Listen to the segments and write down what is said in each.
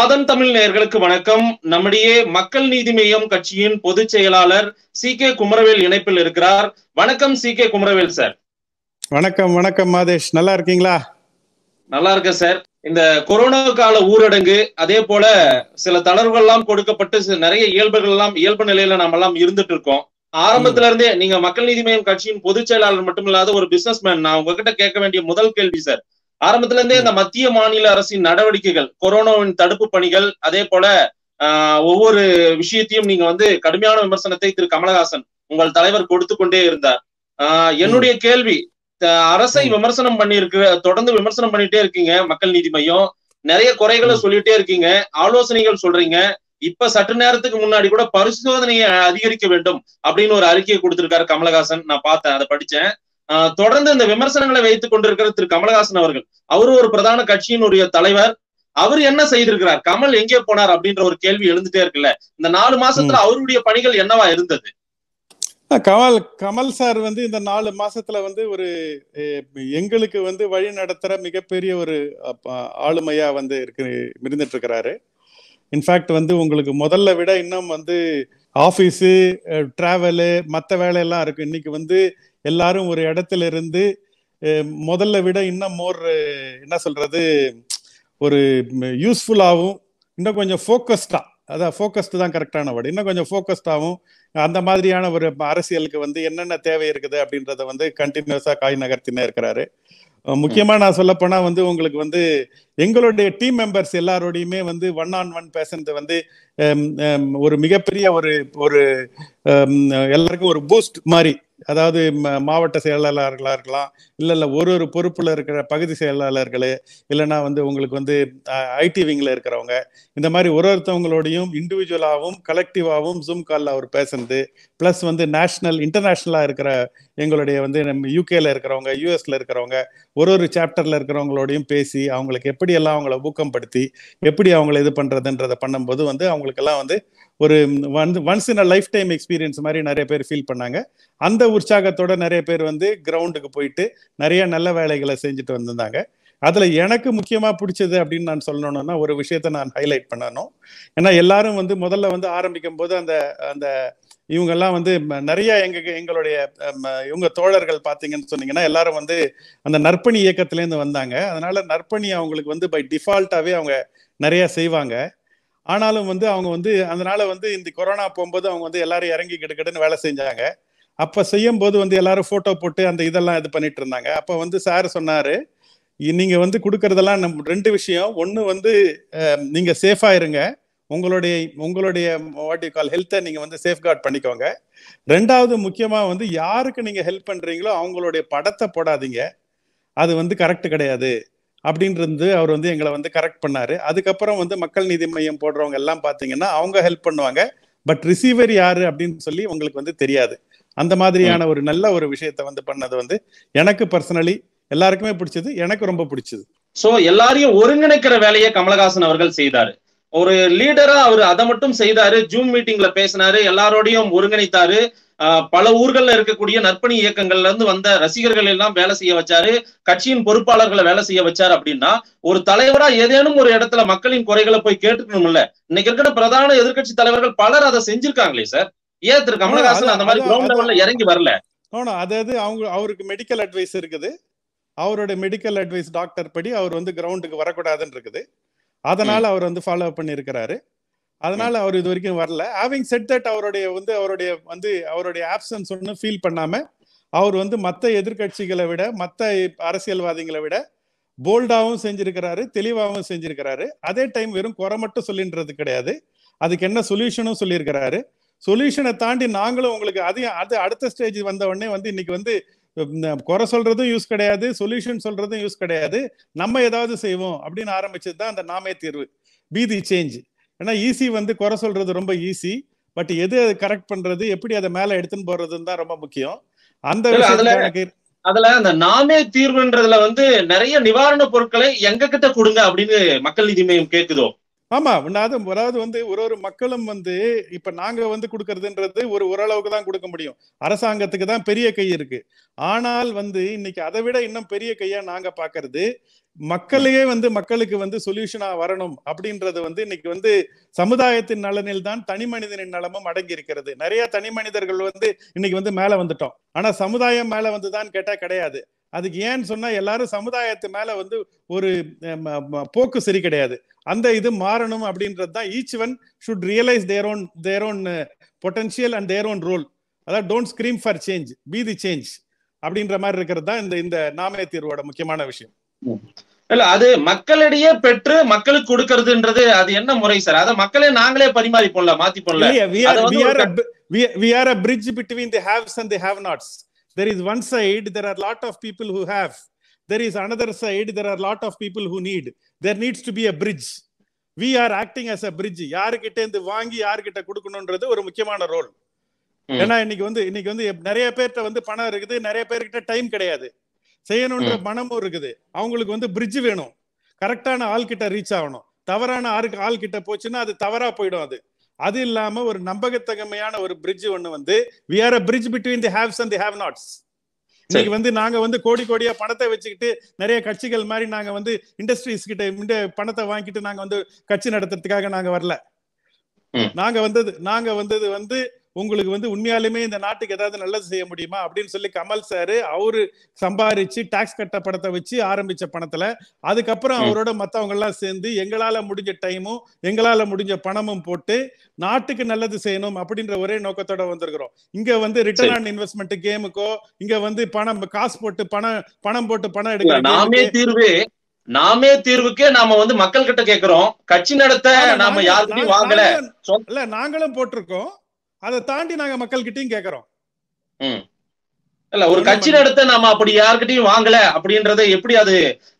ஆதன் தமிழ் நேர்களுக்கு வணக்கம் நம்முடைய மக்கள் நீதி மையம் கட்சியின் பொதுச் செயலாளர் சி கே குமரவேல் இணைப்பில் இருக்கிறார் வணக்கம் சி கே குமரவேல் சார் வணக்கம் வணக்கம் மாதேஷ் நல்லா இருக்கீங்களா நல்லா இருக்கேன் சார் இந்த கொரோனா கால ஊரடங்கு அதே போல சில தளர்வுகள்லாம் கொடுக்கப்பட்டு நிறைய இயல்புகள் எல்லாம் இயல்பு நிலையில நம்ம எல்லாம் இருந்துட்டு இருக்கோம் ஆரம்பத்துல இருந்தே நீங்க மக்கள் நீதி மையம் கட்சியின் பொதுச் செயலாளர் மட்டும் இல்லாத ஒரு பிசினஸ் மேன் நான் உங்ககிட்ட கேட்க வேண்டிய முதல் கேள்வி சார் ஆரம்பத்துல இருந்தே இந்த மத்திய மாநில அரசின் நடவடிக்கைகள் கொரோனாவின் தடுப்பு பணிகள் அதே போல ஒவ்வொரு விஷயத்தையும் நீங்க வந்து கடுமையான விமர்சனத்தை திரு கமலஹாசன் உங்கள் தலைவர் கொடுத்து கொண்டே இருந்தார் என்னுடைய கேள்வி அரசை விமர்சனம் பண்ணிருக்கு தொடர்ந்து விமர்சனம் பண்ணிட்டே இருக்கீங்க மக்கள் நீதி மையம் நிறைய குறைகளை சொல்லிட்டே இருக்கீங்க ஆலோசனைகள் சொல்றீங்க இப்ப சற்று நேரத்துக்கு முன்னாடி கூட பரிசோதனையை அதிகரிக்க வேண்டும் அப்படின்னு ஒரு அறிக்கையை கொடுத்திருக்காரு கமலஹாசன் நான் பார்த்தேன் அதை படிச்சேன் தொடர்ந்து இந்த விமர்சனங்களை வைத்துக் கொண்டிருக்கிற திரு கமலஹாசன் அவர்கள் அவரு ஒரு பிரதான கட்சியினுடைய தலைவர் அவர் என்ன செய்திருக்கிறார் கமல் எங்கே போனார் அப்படின்ற ஒரு கேள்வி எழுந்துட்டே இருக்குல்ல இந்த நாலு மாசத்துல அவருடைய பணிகள் என்னவா இருந்தது கமல் கமல் சார் வந்து இந்த நாலு மாசத்துல வந்து ஒரு எங்களுக்கு வந்து வழி நடத்துற மிகப்பெரிய ஒரு ஆளுமையா வந்து இருக்கு இருந்துட்டு இருக்கிறாரு இன்ஃபேக்ட் வந்து உங்களுக்கு முதல்ல விட இன்னும் வந்து ஆஃபீஸு ட்ராவலு மற்ற வேலையெல்லாம் இருக்கு இன்னைக்கு வந்து எல்லாரும் ஒரு இடத்துல இருந்து முதல்ல விட இன்னும் மோர் என்ன சொல்றது ஒரு யூஸ்ஃபுல்லாகவும் இன்னும் கொஞ்சம் ஃபோக்கஸ்டா அதான் ஃபோக்கஸ்டு தான் கரெக்டான வேர்டு இன்னும் கொஞ்சம் ஃபோக்கஸ்டாகவும் அந்த மாதிரியான ஒரு அரசியலுக்கு வந்து என்னென்ன தேவை இருக்குது அப்படின்றத வந்து கண்டினியூஸாக காய் நகர்த்தினே இருக்கிறாரு முக்கியமாக நான் சொல்லப்போனால் வந்து உங்களுக்கு வந்து எங்களுடைய டீம் மெம்பர்ஸ் எல்லாரோடையுமே வந்து ஒன் ஆன் ஒன் பேசுறது வந்து ஒரு மிகப்பெரிய ஒரு ஒரு எல்லாருக்கும் ஒரு பூஸ்ட் மாதிரி அதாவது மாவட்ட செயலாளர்களாக இருக்கலாம் இல்லை இல்லை ஒரு ஒரு பொறுப்பில் இருக்கிற பகுதி செயலாளர்கள் இல்லைன்னா வந்து உங்களுக்கு வந்து ஐடி விங்கில் இருக்கிறவங்க இந்த மாதிரி ஒரு ஒருத்தவங்களோடையும் இண்டிவிஜுவலாகவும் கலெக்டிவாகவும் ஜூம் காலில் அவர் பேசுனது ப்ளஸ் வந்து நேஷ்னல் இன்டர்நேஷ்னலாக இருக்கிற எங்களுடைய வந்து நம்ம யூகேல இருக்கிறவங்க யூஎஸ்ல இருக்கிறவங்க ஒரு ஒரு சாப்டர்ல இருக்கிறவங்களோடையும் பேசி அவங்களுக்கு எப்படி எல்லாம் அவங்கள ஊக்கப்படுத்தி எப்படி அவங்கள இது பண்றதுன்றதை பண்ணும்போது வந்து அவங்களுக்கெல்லாம் வந்து ஒரு வந்து once in a lifetime experience மாதிரி நிறைய பேர் ஃபீல் பண்ணாங்க அந்த உற்சாகத்தோட நிறைய பேர் வந்து கிரவுண்டுக்கு போயிட்டு நிறைய நல்ல வேலைகளை செஞ்சுட்டு வந்திருந்தாங்க அதில் எனக்கு முக்கியமாக பிடிச்சது அப்படின்னு நான் சொல்லணும்னா ஒரு விஷயத்த நான் ஹைலைட் பண்ணணும் ஏன்னா எல்லாரும் வந்து முதல்ல வந்து ஆரம்பிக்கும் போது அந்த அந்த இவங்கெல்லாம் வந்து நிறைய எங்க எங்களுடைய இவங்க தோழர்கள் பார்த்தீங்கன்னு சொன்னீங்கன்னா எல்லாரும் வந்து அந்த நற்பணி இயக்கத்துலேருந்து வந்தாங்க அதனால நற்பணி அவங்களுக்கு வந்து பை டிஃபால்ட்டாவே அவங்க நிறைய செய்வாங்க ஆனாலும் வந்து அவங்க வந்து அதனால வந்து இந்த கொரோனா போகும்போது அவங்க வந்து எல்லாரும் இறங்கி கிடக்கிட்டுன்னு வேலை செஞ்சாங்க அப்ப செய்யும் போது வந்து எல்லாரும் போட்டோ போட்டு அந்த இதெல்லாம் இது பண்ணிட்டு இருந்தாங்க அப்ப வந்து சார் சொன்னாரு நீங்க வந்து கொடுக்கறதெல்லாம் நம்ம ரெண்டு விஷயம் ஒன்று வந்து நீங்க சேஃபா இருங்க உங்களுடைய உங்களுடைய வாட் யூ கால் ஹெல்த்தை நீங்கள் வந்து சேஃப்கார்ட் பண்ணிக்கோங்க ரெண்டாவது முக்கியமாக வந்து யாருக்கு நீங்கள் ஹெல்ப் பண்ணுறீங்களோ அவங்களுடைய படத்தை போடாதீங்க அது வந்து கரெக்ட் கிடையாது அப்படின்றது அவர் வந்து எங்களை வந்து கரெக்ட் பண்ணார் அதுக்கப்புறம் வந்து மக்கள் நீதி மையம் போடுறவங்க எல்லாம் பார்த்தீங்கன்னா அவங்க ஹெல்ப் பண்ணுவாங்க பட் ரிசீவர் யாரு அப்படின்னு சொல்லி உங்களுக்கு வந்து தெரியாது அந்த மாதிரியான ஒரு நல்ல ஒரு விஷயத்த வந்து பண்ணது வந்து எனக்கு பர்சனலி எல்லாருக்குமே பிடிச்சது எனக்கு ரொம்ப பிடிச்சது சோ எல்லாரையும் ஒருங்கிணைக்கிற வேலையை கமலஹாசன் அவர்கள் செய்தாரு ஒரு லீடரா அவர் அதை மட்டும் செய்தாரு ஜூம் மீட்டிங்ல பேசினாரு எல்லாரோடையும் ஒருங்கிணைத்தாரு பல ஊர்கள்ல இருக்கக்கூடிய நற்பணி இயக்கங்கள்ல இருந்து வந்த ரசிகர்கள் எல்லாம் வேலை செய்ய வச்சாரு கட்சியின் பொறுப்பாளர்களை வேலை செய்ய வச்சாரு அப்படின்னா ஒரு தலைவரா ஏதேனும் ஒரு இடத்துல மக்களின் குறைகளை போய் கேட்டுக்கணும்ல இன்னைக்கு இருக்கிற பிரதான எதிர்கட்சி தலைவர்கள் பலர் அதை செஞ்சிருக்காங்களே சார் ஏன் திரு கமலஹாசன் அந்த மாதிரி கிரவுண்ட் லெவல்ல இறங்கி வரல அதாவது அவங்க அவருக்கு மெடிக்கல் அட்வைஸ் இருக்குது அவருடைய மெடிக்கல் அட்வைஸ் டாக்டர் படி அவர் வந்து கிரவுண்டுக்கு வரக்கூடாதுன்னு இருக்குது அதனால அவர் வந்து ஃபாலோ பண்ணியிருக்கிறாரு அதனால அவர் இது வரைக்கும் வரல ஹேவிங் செட் தட் அவருடைய வந்து அவருடைய வந்து அவருடைய ஆப்சன்ஸ் ஒன்றும் ஃபீல் பண்ணாம அவர் வந்து மற்ற எதிர்கட்சிகளை விட மற்ற அரசியல்வாதிகளை விட போல்டாகவும் செஞ்சிருக்கிறாரு தெளிவாகவும் செஞ்சிருக்கிறாரு அதே டைம் வெறும் குறை மட்டும் சொல்லின்றது கிடையாது அதுக்கு என்ன சொல்யூஷனும் சொல்லியிருக்கிறாரு சொல்யூஷனை தாண்டி நாங்களும் உங்களுக்கு அதையும் அது அடுத்த ஸ்டேஜ் வந்த உடனே வந்து இன்னைக்கு வந்து குறை சொல்றதும் யூஸ் கிடையாது சொல்யூஷன் சொல்றதும் யூஸ் கிடையாது நம்ம ஏதாவது செய்வோம் அப்படின்னு ஆரம்பிச்சது தான் அந்த நாமே தீர்வு பீதி சேஞ்ச் ஏன்னா ஈஸி வந்து குறை சொல்றது ரொம்ப ஈஸி பட் எது அது கரெக்ட் பண்றது எப்படி அதை மேல எடுத்துன்னு போறதுன்னு தான் ரொம்ப முக்கியம் அந்த அதுல அந்த நாமே தீர்வுன்றதுல வந்து நிறைய நிவாரண பொருட்களை எங்க கிட்ட கொடுங்க அப்படின்னு மக்கள் நீதி மையம் கேக்குதோ ஆமா ஒன்றாவது அதாவது வந்து ஒரு ஒரு மக்களும் வந்து இப்ப நாங்க வந்து கொடுக்கறதுன்றது ஒரு ஓரளவுக்கு தான் கொடுக்க முடியும் அரசாங்கத்துக்கு தான் பெரிய கை இருக்கு ஆனால் வந்து இன்னைக்கு அதை விட இன்னும் பெரிய கையா நாங்க பாக்குறது மக்களையே வந்து மக்களுக்கு வந்து சொல்யூஷனா வரணும் அப்படின்றது வந்து இன்னைக்கு வந்து சமுதாயத்தின் நலனில் தான் தனி மனிதனின் நலமும் அடங்கி இருக்கிறது நிறைய தனி மனிதர்கள் வந்து இன்னைக்கு வந்து மேல வந்துட்டோம் ஆனா சமுதாயம் மேல வந்துதான் கேட்டா கிடையாது அதுக்கு ஏன்னு சொன்னா எல்லாரும் சமுதாயத்து மேல வந்து ஒரு போக்கு சரி கிடையாது அந்த இது மாறணும் அப்படின்றது தான் each one should realise their own their own potential and their own role அதாவது don't scream for change be the change அப்படின்ற மாதிரி இருக்கிறது தான் இந்த இந்த தீர்வோட முக்கியமான விஷயம் இல்ல அது மக்களிடையே பெற்று மக்களுக்கு கொடுக்கறதுன்றது அது என்ன முறை சார் அதை மக்களே நாங்களே பரிமாறிப்போம்ல மாத்திப்போம்ல we are a bridge between the haves and the have nots there is one side there are a lot of people there is another side there are lot of of who need need needs to be a bridge we are acting as a bridge யாருக்கிட்ட இருந்து வாங்கி யாருக்கிட்ட கொடுக்கணும்ன்றது ஒரு முக்கியமான role ஏன்னா இன்னைக்கு வந்து இன்னைக்கு வந்து நிறைய பேர்கிட்ட வந்து பணம் இருக்குது நிறைய பேர்கிட்ட டைம் கிடையாது செய்யணுன்ற பணமும் இருக்குது அவங்களுக்கு வந்து பிரிட்ஜ் வேணும் கரெக்டான ஆள்கிட்ட ரீச் ஆகணும் தவறான ஆளுக்கு ஆள்கிட்ட போச்சுன்னா அது தவறா போயிடும் அது அது இல்லாம ஒரு நம்பகத்தகமையான ஒரு பிரிட்ஜ் ஒண்ணு வந்து we are a bridge between the haves and the have nots இன்னைக்கு வந்து நாங்க வந்து கோடி கோடியா பணத்தை வச்சுக்கிட்டு நிறைய கட்சிகள் மாதிரி நாங்க வந்து இண்டஸ்ட்ரீஸ் கிட்ட பணத்தை வாங்கிட்டு நாங்க வந்து கட்சி நடத்துறதுக்காக நாங்க வரல நாங்க வந்தது நாங்க வந்தது வந்து உங்களுக்கு வந்து உண்மையாலுமே இந்த நாட்டுக்கு ஏதாவது நல்லது செய்ய முடியுமா அப்படின்னு சொல்லி கமல் சார் அவரு சம்பாரிச்சு டாக்ஸ் கட்ட படத்தை வச்சு ஆரம்பிச்ச பணத்துல அதுக்கப்புறம் அவரோட மத்தவங்க எல்லாம் சேர்ந்து எங்களால முடிஞ்ச டைமும் எங்களால முடிஞ்ச பணமும் போட்டு நாட்டுக்கு நல்லது செய்யணும் அப்படின்ற ஒரே நோக்கத்தோட வந்திருக்கிறோம் இங்க வந்து ரிட்டர்ன் ஆன் இன்வெஸ்ட்மெண்ட் கேமுக்கோ இங்க வந்து பணம் காசு போட்டு பணம் பணம் போட்டு பணம் எடுக்க நாமே தீர்வுக்கே நாம வந்து மக்கள் கிட்ட கேக்குறோம் கட்சி நடத்த நாம யாருக்குமே வாங்கல இல்ல நாங்களும் போட்டிருக்கோம் அதை தாண்டி நாங்க மக்கள்கிட்டயும் கேக்குறோம் இல்ல ஒரு கட்சி நடத்த நாம அப்படி யாருக்கிட்டையும் வாங்கல அப்படின்றத எப்படி அது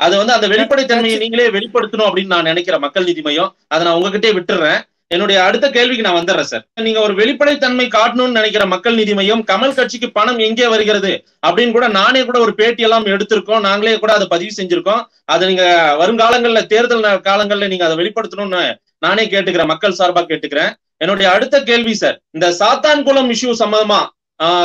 அது வந்து அந்த வெளிப்படைத்தன்மையை நீங்களே வெளிப்படுத்தணும் அப்படின்னு நான் நினைக்கிறேன் மக்கள் நீதி மையம் அதை நான் உங்ககிட்டே விட்டுறேன் என்னுடைய அடுத்த கேள்விக்கு நான் வந்துடுறேன் சார் நீங்க ஒரு வெளிப்படைத்தன்மை காட்டணும்னு நினைக்கிற மக்கள் நீதி மையம் கமல் கட்சிக்கு பணம் எங்கே வருகிறது அப்படின்னு கூட நானே கூட ஒரு பேட்டி எல்லாம் எடுத்திருக்கோம் நாங்களே கூட அதை பதிவு செஞ்சிருக்கோம் அதை நீங்க வருங்காலங்கள்ல தேர்தல் காலங்கள்ல நீங்க அதை வெளிப்படுத்தணும்னு நானே கேட்டுக்கிறேன் மக்கள் சார்பா கேட்டுக்கிறேன் என்னுடைய அடுத்த கேள்வி சார் இந்த சாத்தான் குளம் இஷ்யூ சம்பந்தமா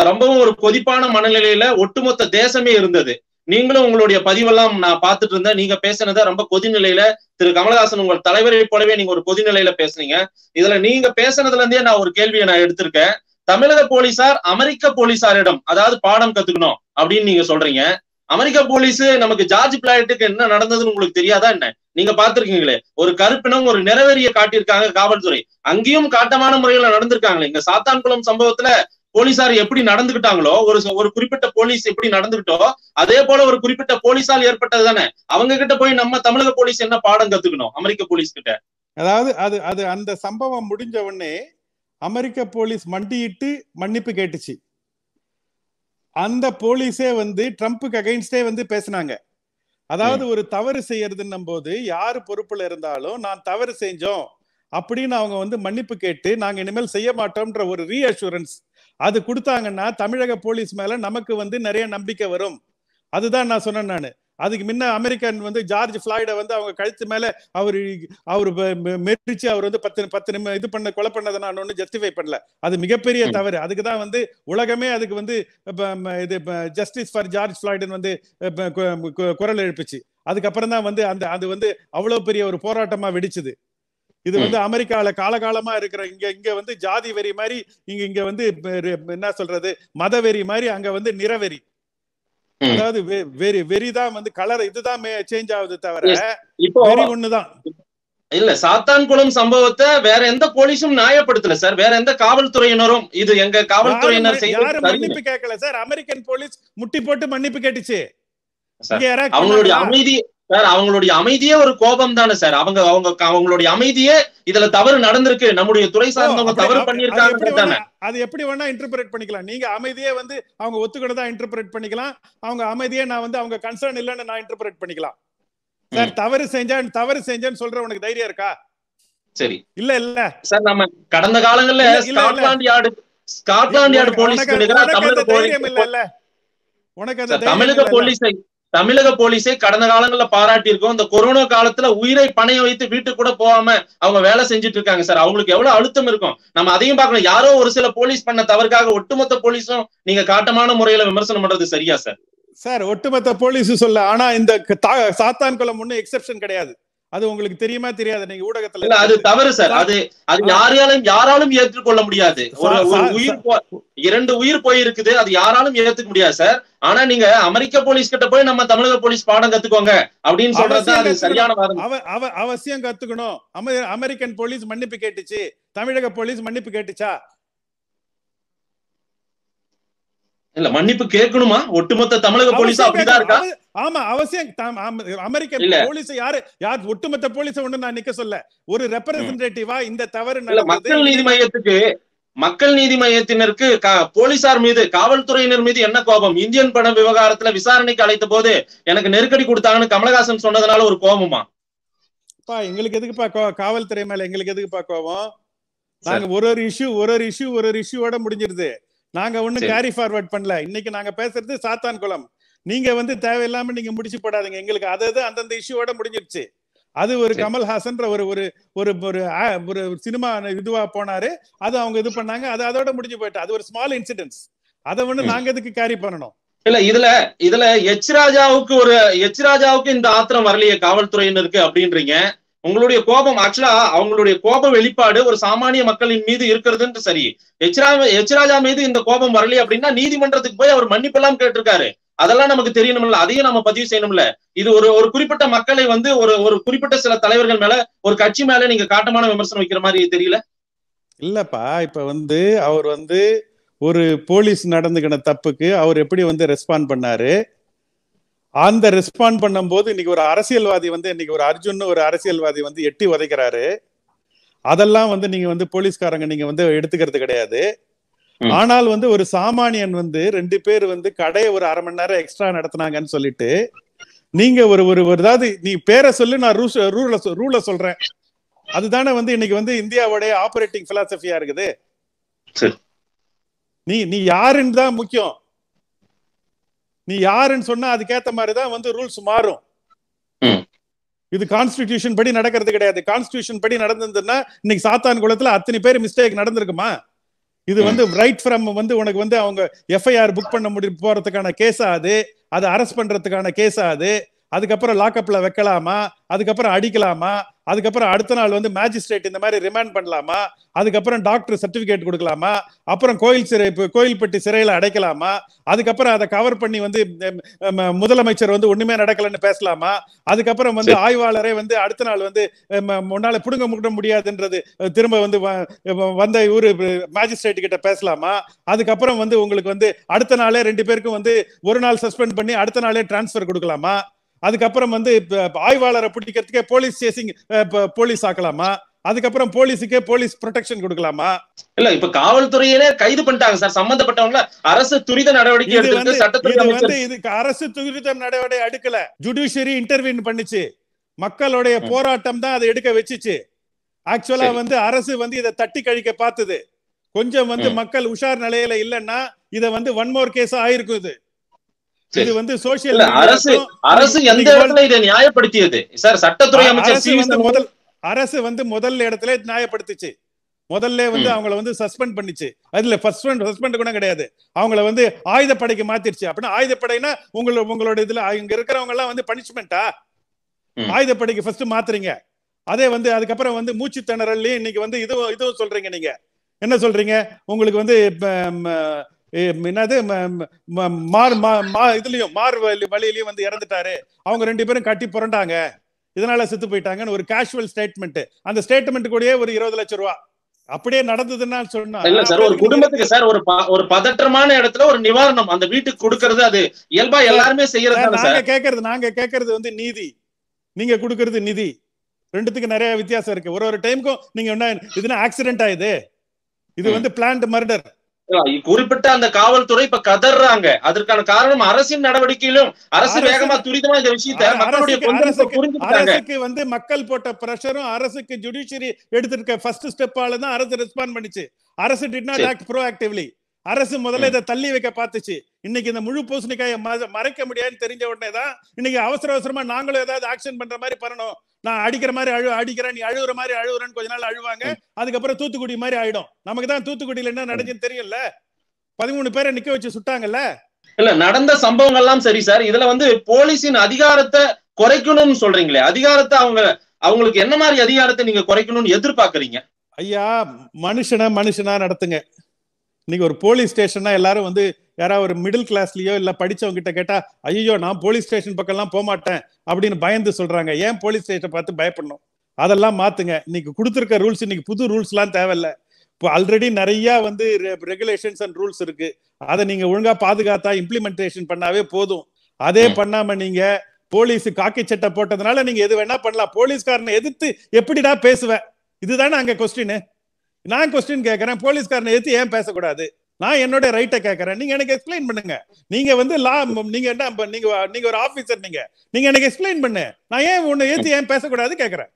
ரொம்பவும் ஒரு கொதிப்பான மனநிலையில ஒட்டுமொத்த தேசமே இருந்தது நீங்களும் உங்களுடைய பதிவெல்லாம் நான் பார்த்துட்டு இருந்தேன் நீங்க பேசினதை ரொம்ப கொதிநிலையில திரு கமலஹாசன் உங்கள் தலைவரை போலவே நீங்க ஒரு கொதிநிலையில பேசுனீங்க இதுல நீங்க பேசினதுல இருந்தே நான் ஒரு கேள்வியை நான் எடுத்திருக்கேன் தமிழக போலீசார் அமெரிக்க போலீசாரிடம் அதாவது பாடம் கத்துக்கணும் அப்படின்னு நீங்க சொல்றீங்க அமெரிக்க போலீஸ் நமக்கு ஜார்ஜ் பிளாய்ட்டுக்கு என்ன நடந்ததுன்னு உங்களுக்கு தெரியாதா என்ன நீங்க பாத்திருக்கீங்களே ஒரு கருப்பினம் ஒரு நிறைவேறிய காட்டியிருக்காங்க காவல்துறை அங்கேயும் காட்டமான முறையில நடந்திருக்காங்களே இங்க சாத்தான்குளம் சம்பவத்துல போலீசார் எப்படி நடந்துகிட்டாங்களோ ஒரு ஒரு குறிப்பிட்ட போலீஸ் எப்படி நடந்துகிட்டோ அதே போல ஒரு குறிப்பிட்ட போலீஸால் ஏற்பட்டது தானே அவங்க கிட்ட போய் நம்ம தமிழக போலீஸ் என்ன பாடம் கத்துக்கணும் அமெரிக்க போலீஸ் கிட்ட அதாவது அது அது அந்த சம்பவம் முடிஞ்ச உடனே அமெரிக்க போலீஸ் மண்டியிட்டு மன்னிப்பு கேட்டுச்சு அந்த போலீஸே வந்து ட்ரம்ப்புக்கு அகைன்ஸ்டே வந்து பேசினாங்க அதாவது ஒரு தவறு செய்யறதுன்னும் போது யார் பொறுப்புல இருந்தாலும் நான் தவறு செஞ்சோம் அப்படின்னு அவங்க வந்து மன்னிப்பு கேட்டு நாங்க இனிமேல் செய்ய மாட்டோம்ன்ற ஒரு ரீஅஷூரன்ஸ் அது கொடுத்தாங்கன்னா தமிழக போலீஸ் மேல நமக்கு வந்து நிறைய நம்பிக்கை வரும் அதுதான் நான் சொன்னேன் நான் அதுக்கு முன்ன அமெரிக்கன் வந்து ஜார்ஜ் ஃபிளாய்டை வந்து அவங்க கழுத்து மேல அவர் அவர் மெரிச்சு அவர் வந்து பத்து பத்து நிமிஷம் இது பண்ண கொலை பண்ணதை நான் ஒன்றும் ஜஸ்டிஃபை பண்ணல அது மிகப்பெரிய தவறு அதுக்கு தான் வந்து உலகமே அதுக்கு வந்து இது ஜஸ்டிஸ் ஃபார் ஜார்ஜ் ஃபிளாய்டுன்னு வந்து குரல் எழுப்பிச்சு அதுக்கப்புறம் தான் வந்து அந்த அது வந்து அவ்வளவு பெரிய ஒரு போராட்டமா வெடிச்சுது இது வந்து அமெரிக்காவில் காலகாலமா இருக்கிற இங்க இங்க வந்து ஜாதி வெறி மாதிரி இங்க இங்க வந்து என்ன சொல்றது மத வெறி மாதிரி அங்க வந்து நிறவெறி அதாவது வெரி வெரி தான் வந்து கலர் இதுதான் சேஞ்ச் ஆகுது தவிர இப்போ வெரி ஒண்ணுதான் இல்ல சாத்தான்குளம் சம்பவத்தை வேற எந்த போலீஸும் நியாயப்படுத்தல சார் வேற எந்த காவல்துறையினரும் இது எங்க காவல்துறையினர் செய்ய மன்னிப்பு கேட்கல சார் அமெரிக்கன் போலீஸ் முட்டி போட்டு மன்னிப்பு கேட்டுச்சு அவங்களுடைய அமைதி சார் அவங்களுடைய அமைதியே ஒரு கோபம் தானே சார் அவங்க அவங்க அவங்களுடைய அமைதியே இதுல தவறு நடந்திருக்கு நம்முடைய துறை சார்ந்தவங்க தவறு பண்ணிருக்காங்க அது எப்படி வேணா இன்டர்பிரேட் பண்ணிக்கலாம் நீங்க அமைதியே வந்து அவங்க ஒத்துக்கிட்டு தான் இன்டர்பிரேட் பண்ணிக்கலாம் அவங்க அமைதியே நான் வந்து அவங்க கன்சர்ன் இல்லைன்னு நான் இன்டர்பிரேட் பண்ணிக்கலாம் சார் தவறு செஞ்சேன் தவறு செஞ்சேன்னு சொல்ற உனக்கு தைரியம் இருக்கா சரி இல்ல இல்ல சார் நம்ம கடந்த காலங்கள்ல Scotland yard Scotland yard police தைரியம் இல்ல இல்ல உனக்கு தமிழக போலீஸ் தமிழக போலீஸை கடந்த காலங்கள்ல பாராட்டி இருக்கோம் இந்த கொரோனா காலத்துல உயிரை பணைய வைத்து வீட்டுக்கு கூட போகாம அவங்க வேலை செஞ்சுட்டு இருக்காங்க சார் அவங்களுக்கு எவ்வளவு அழுத்தம் இருக்கும் நம்ம அதையும் பார்க்கணும் யாரோ ஒரு சில போலீஸ் பண்ண தவறுக்காக ஒட்டுமொத்த போலீஸும் நீங்க காட்டமான முறையில விமர்சனம் பண்றது சரியா சார் சார் ஒட்டுமொத்த போலீஸ் சொல்ல ஆனா இந்த சாத்தான் குளம் ஒன்னும் கிடையாது அது உங்களுக்கு தெரியுமா தெரியாது நீங்க ஊடகத்துல இல்ல அது தவறு சார் அது அது யாராலும் யாராலும் ஏற்றுக்கொள்ள முடியாது ஒரு உயிர் இரண்டு உயிர் போயிருக்குது அது யாராலும் ஏத்துக்க முடியாது சார் ஆனா நீங்க அமெரிக்க போலீஸ் கிட்ட போய் நம்ம தமிழக போலீஸ் பாடம் கத்துக்கோங்க அப்படின்னு சொல்றது அது சரியான வாதம் அவசியம் கத்துக்கணும் அமெரிக்கன் போலீஸ் மன்னிப்பு கேட்டுச்சு தமிழக போலீஸ் மன்னிப்பு கேட்டுச்சா இல்ல மன்னிப்பு கேட்கணுமா ஒட்டுமொத்த தமிழக போலீஸ் அப்படிதான் இருக்கா ஆமா அவசியம் அமெரிக்க போலீஸ் யாரு யார் ஒட்டுமொத்த போலீஸ் ஒண்ணு நான் நிக்க சொல்ல ஒரு ரெப்ரசன்டேட்டிவா இந்த தவறு மக்கள் நீதி மையத்துக்கு மக்கள் நீதி மையத்தினருக்கு போலீசார் மீது காவல்துறையினர் மீது என்ன கோபம் இந்தியன் பண விவகாரத்துல விசாரணைக்கு அழைத்த போது எனக்கு நெருக்கடி கொடுத்தாங்கன்னு கமலஹாசன் சொன்னதுனால ஒரு கோபமா எங்களுக்கு எதுக்குப்பா காவல்துறை மேல எங்களுக்கு எதுக்குப்பா கோபம் நாங்க ஒரு ஒரு இஷ்யூ ஒரு ஒரு இஷ்யூ ஒரு ஒரு இஷ்யூவோட முடிஞ்சிருது நாங்க ஒண்ணு கேரி ஃபார்வர்ட் பண்ணல இன்னைக்கு நாங்க பேசுறது சாத்தான் குளம் நீங்க வந்து தேவையில்லாம நீங்க முடிச்சு போடாதீங்க எங்களுக்கு அது அது அந்தந்த இஷ்யூவோட முடிஞ்சிருச்சு அது ஒரு கமல்ஹாசன்ற ஒரு ஒரு ஒரு ஒரு ஒரு சினிமா இதுவா போனாரு அது அவங்க இது பண்ணாங்க அது அதோட முடிஞ்சு போயிட்டு அது ஒரு ஸ்மால் இன்சிடென்ட்ஸ் அதை ஒண்ணு நாங்க எதுக்கு கேரி பண்ணணும் இல்ல இதுல இதுல எச் ராஜாவுக்கு ஒரு எச் ராஜாவுக்கு இந்த ஆத்திரம் வரலையே காவல்துறையினருக்கு அப்படின்றீங்க உங்களுடைய கோபம் ஆக்சுவலா அவங்களுடைய கோப வெளிப்பாடு ஒரு சாமானிய மக்களின் மீது இருக்கிறதுன்ட்டு சரி எச் எச் ராஜா மீது இந்த கோபம் வரலையே அப்படின்னா நீதிமன்றத்துக்கு போய் அவர் மன்னிப்பெல்லாம் கேட்டிருக்காரு அதெல்லாம் நமக்கு தெரியணும்ல அதையும் நம்ம பதிவு செய்யணும்ல இது ஒரு ஒரு குறிப்பிட்ட மக்களை வந்து ஒரு ஒரு குறிப்பிட்ட சில தலைவர்கள் மேல ஒரு கட்சி மேல நீங்க காட்டமான விமர்சனம் வைக்கிற மாதிரி தெரியல இல்லப்பா இப்ப வந்து அவர் வந்து ஒரு போலீஸ் நடந்துக்கின தப்புக்கு அவர் எப்படி வந்து ரெஸ்பாண்ட் பண்ணாரு அந்த ரெஸ்பாண்ட் பண்ணும்போது இன்னைக்கு ஒரு அரசியல்வாதி வந்து இன்னைக்கு ஒரு அர்ஜுன் ஒரு அரசியல்வாதி வந்து எட்டி உதைக்கிறாரு அதெல்லாம் வந்து நீங்க வந்து போலீஸ்காரங்க நீங்க வந்து எடுத்துக்கிறது கிடையாது ஆனால் வந்து ஒரு சாமானியன் வந்து ரெண்டு பேர் வந்து கடையை ஒரு அரை மணி நேரம் எக்ஸ்ட்ரா நடத்தினாங்கன்னு சொல்லிட்டு நீங்க ஒரு ஒரு ஏதாவது நீ பேரை சொல்லி நான் ரூல ரூல சொல்றேன் அதுதானே வந்து இன்னைக்கு வந்து இந்தியாவுடைய ஆபரேட்டிங் பிலாசபியா இருக்குது நீ நீ யாருன்னு தான் முக்கியம் நீ யாருன்னு சொன்னா அதுக்கேத்த மாதிரி தான் வந்து ரூல்ஸ் மாறும் இது கான்ஸ்டிடியூஷன் படி நடக்கிறது கிடையாது கான்ஸ்டிடியூஷன் படி நடந்திருந்ததுன்னா இன்னைக்கு சாத்தான் குளத்துல அத்தனை பேர் மிஸ்டேக் நடந்திருக்குமா இது வந்து ரைட் ஃப்ரம் வந்து உனக்கு வந்து அவங்க எஃப்ஐஆர் புக் பண்ண முடியும் போறதுக்கான கேஸ் ஆகுது அதை அரெஸ்ட் பண்றதுக்கான கேஸ் ஆகுது அதுக்கப்புறம் லாக்அப்ல வைக்கலாமா அதுக்கப்புறம் அடிக்கலாமா அதுக்கப்புறம் அடுத்த நாள் வந்து மேஜிஸ்ட்ரேட் இந்த மாதிரி ரிமாண்ட் பண்ணலாமா அதுக்கப்புறம் டாக்டர் சர்டிபிகேட் கொடுக்கலாமா அப்புறம் கோயில் சிறை கோயில்பட்டி சிறையில அடைக்கலாமா அதுக்கப்புறம் அதை கவர் பண்ணி வந்து முதலமைச்சர் வந்து ஒண்ணுமே நடக்கலன்னு பேசலாமா அதுக்கப்புறம் வந்து ஆய்வாளரே வந்து அடுத்த நாள் வந்து முன்னால புடுங்க முட முடியாதுன்றது திரும்ப வந்து வந்த ஊர் மேஜிஸ்ட்ரேட் கிட்ட பேசலாமா அதுக்கப்புறம் வந்து உங்களுக்கு வந்து அடுத்த நாளே ரெண்டு பேருக்கும் வந்து ஒரு நாள் சஸ்பெண்ட் பண்ணி அடுத்த நாளே டிரான்ஸ்பர் கொடுக்கலாமா அதுக்கப்புறம் வந்து ஆய்வாளரை பிடிக்கிறதுக்கே போலீஸ் சேசிங் போலீஸ் ஆக்கலாமா அதுக்கப்புறம் போலீஸுக்கே போலீஸ் ப்ரொடெக்ஷன் கொடுக்கலாமா இல்ல இப்ப காவல்துறையிலே கைது பண்ணிட்டாங்க சார் சம்பந்தப்பட்டவங்கள அரசு துரித நடவடிக்கை சட்டத்துறை வந்து இதுக்கு அரசு துரித நடவடிக்கை எடுக்கல ஜுடிஷியரி இன்டர்வியூன் பண்ணுச்சு மக்களுடைய போராட்டம் தான் அதை எடுக்க வச்சுச்சு ஆக்சுவலா வந்து அரசு வந்து இதை தட்டி கழிக்க பார்த்தது கொஞ்சம் வந்து மக்கள் உஷார் நிலையில இல்லைன்னா இதை வந்து ஒன் மோர் கேஸ் ஆயிருக்கும் இது இது வந்து சோசியல் அரசு அரசு எந்த இடத்துல இதை நியாயப்படுத்தியது சார் சட்டத்துறை அமைச்சர் முதல் அரசு வந்து முதல்ல இடத்துல நியாயப்படுத்துச்சு முதல்ல வந்து அவங்கள வந்து சஸ்பெண்ட் பண்ணிச்சு அதுல ஃபர்ஸ்ட் சஸ்பெண்ட் கூட கிடையாது அவங்கள வந்து ஆயுதப்படைக்கு மாத்திருச்சு அப்படின்னா ஆயுதப்படைனா உங்களோட உங்களோட இதுல இங்க இருக்கிறவங்க எல்லாம் வந்து பனிஷ்மெண்டா ஆயுதப்படைக்கு ஃபர்ஸ்ட் மாத்துறீங்க அதே வந்து அதுக்கப்புறம் வந்து மூச்சு திணறல்லையும் இன்னைக்கு வந்து இதுவும் இதுவும் சொல்றீங்க நீங்க என்ன சொல்றீங்க உங்களுக்கு வந்து என்னது மார் இதுலயும் மார் வழியிலயும் வந்து இறந்துட்டாரு அவங்க ரெண்டு பேரும் கட்டி புரண்டாங்க இதனால செத்து போயிட்டாங்கன்னு ஒரு கேஷுவல் ஸ்டேட்மெண்ட் அந்த ஸ்டேட்மெண்ட் கூடயே ஒரு இருபது லட்சம் ரூபா அப்படியே நடந்ததுன்னா சொன்னா இல்ல சார் ஒரு குடும்பத்துக்கு சார் ஒரு ஒரு பதற்றமான இடத்துல ஒரு நிவாரணம் அந்த வீட்டுக்கு கொடுக்கறது அது இயல்பா எல்லாருமே செய்யறது நாங்க கேக்குறது நாங்க கேக்குறது வந்து நீதி நீங்க கொடுக்கறது நிதி ரெண்டுத்துக்கு நிறைய வித்தியாசம் இருக்கு ஒரு ஒரு டைமுக்கும் நீங்க என்ன இதுன்னா ஆக்சிடென்ட் ஆயுது இது வந்து பிளான்ட் மர்டர் குறிப்பிட்ட அந்த காவல்துறை இப்ப கதறாங்க அதற்கான காரணம் அரசின் நடவடிக்கையிலும் அரசு வேகமா துரிதமா இந்த விஷயத்த மக்களுடைய அரசுக்கு வந்து மக்கள் போட்ட பிரஷரும் அரசுக்கு ஜுடிஷியரி எடுத்திருக்க ஃபர்ஸ்ட் ஆல தான் அரசு ரெஸ்பாண்ட் பண்ணிச்சு அரசு did not act proactively அரசு முதல்ல இதை தள்ளி வைக்க பார்த்துச்சு இன்னைக்கு இந்த முழு பூசணிக்காயை மறைக்க முடியாதுன்னு தெரிஞ்ச உடனே தான் இன்னைக்கு அவசர அவசரமா நாங்களும் ஏதாவது ஆக்ஷன் பண்ற மாதிரி பண்ணணும் நான் அடிக்கிற மாதிரி அழு அடிக்கிறேன் நீ அழுகுற மாதிரி அழுகுறேன்னு கொஞ்ச நாள் அழுவாங்க அதுக்கப்புறம் தூத்துக்குடி மாதிரி ஆயிடும் நமக்கு தான் தூத்துக்குடியில என்ன நடந்துன்னு தெரியல பதிமூணு பேரை நிக்க வச்சு சுட்டாங்கல்ல இல்ல நடந்த சம்பவங்கள்லாம் சரி சார் இதுல வந்து போலீஸின் அதிகாரத்தை குறைக்கணும்னு சொல்றீங்களே அதிகாரத்தை அவங்க அவங்களுக்கு என்ன மாதிரி அதிகாரத்தை நீங்க குறைக்கணும்னு எதிர்பார்க்கறீங்க ஐயா மனுஷனா மனுஷனா நடத்துங்க இன்னைக்கு ஒரு போலீஸ் ஸ்டேஷன்னா எல்லாரும் வந்து யாராவது ஒரு மிடில் கிளாஸ்லயோ இல்ல படிச்சவங்க கிட்ட கேட்டா ஐயோ நான் போலீஸ் ஸ்டேஷன் பக்கம்லாம் போக மாட்டேன் அப்படின்னு பயந்து சொல்றாங்க ஏன் போலீஸ் ஸ்டேஷன் பார்த்து பயப்படணும் அதெல்லாம் மாத்துங்க இன்னைக்கு கொடுத்துருக்க ரூல்ஸ் இன்னைக்கு புது ரூல்ஸ்லாம் தேவையில்லை இப்போ ஆல்ரெடி நிறைய வந்து ரெகுலேஷன்ஸ் அண்ட் ரூல்ஸ் இருக்கு அதை நீங்க ஒழுங்கா பாதுகாத்தா இம்ப்ளிமெண்டேஷன் பண்ணாவே போதும் அதே பண்ணாம நீங்க போலீஸ் காக்கி சட்டை போட்டதுனால நீங்க எது வேணா பண்ணலாம் போலீஸ்காரனை எதிர்த்து எப்படிடா பேசுவேன் இதுதானே அங்க கொஸ்டின்னு நான் கொஸ்டின் கேட்கறேன் போலீஸ்காரனை ஏத்தி ஏன் பேசக்கூடாது நான் என்னோட ரைட்டை கேட்கறேன் நீங்க எனக்கு எக்ஸ்பிளைன் பண்ணுங்க நீங்க வந்து லா நீங்க என்ன நீங்க நீங்க ஒரு ஆபீசர் நீங்க நீங்க எனக்கு எக்ஸ்பிளைன் பண்ணு நான் ஏன் உன்னை ஏத்தி ஏன் பேசக்கூடாது கேட்கறேன்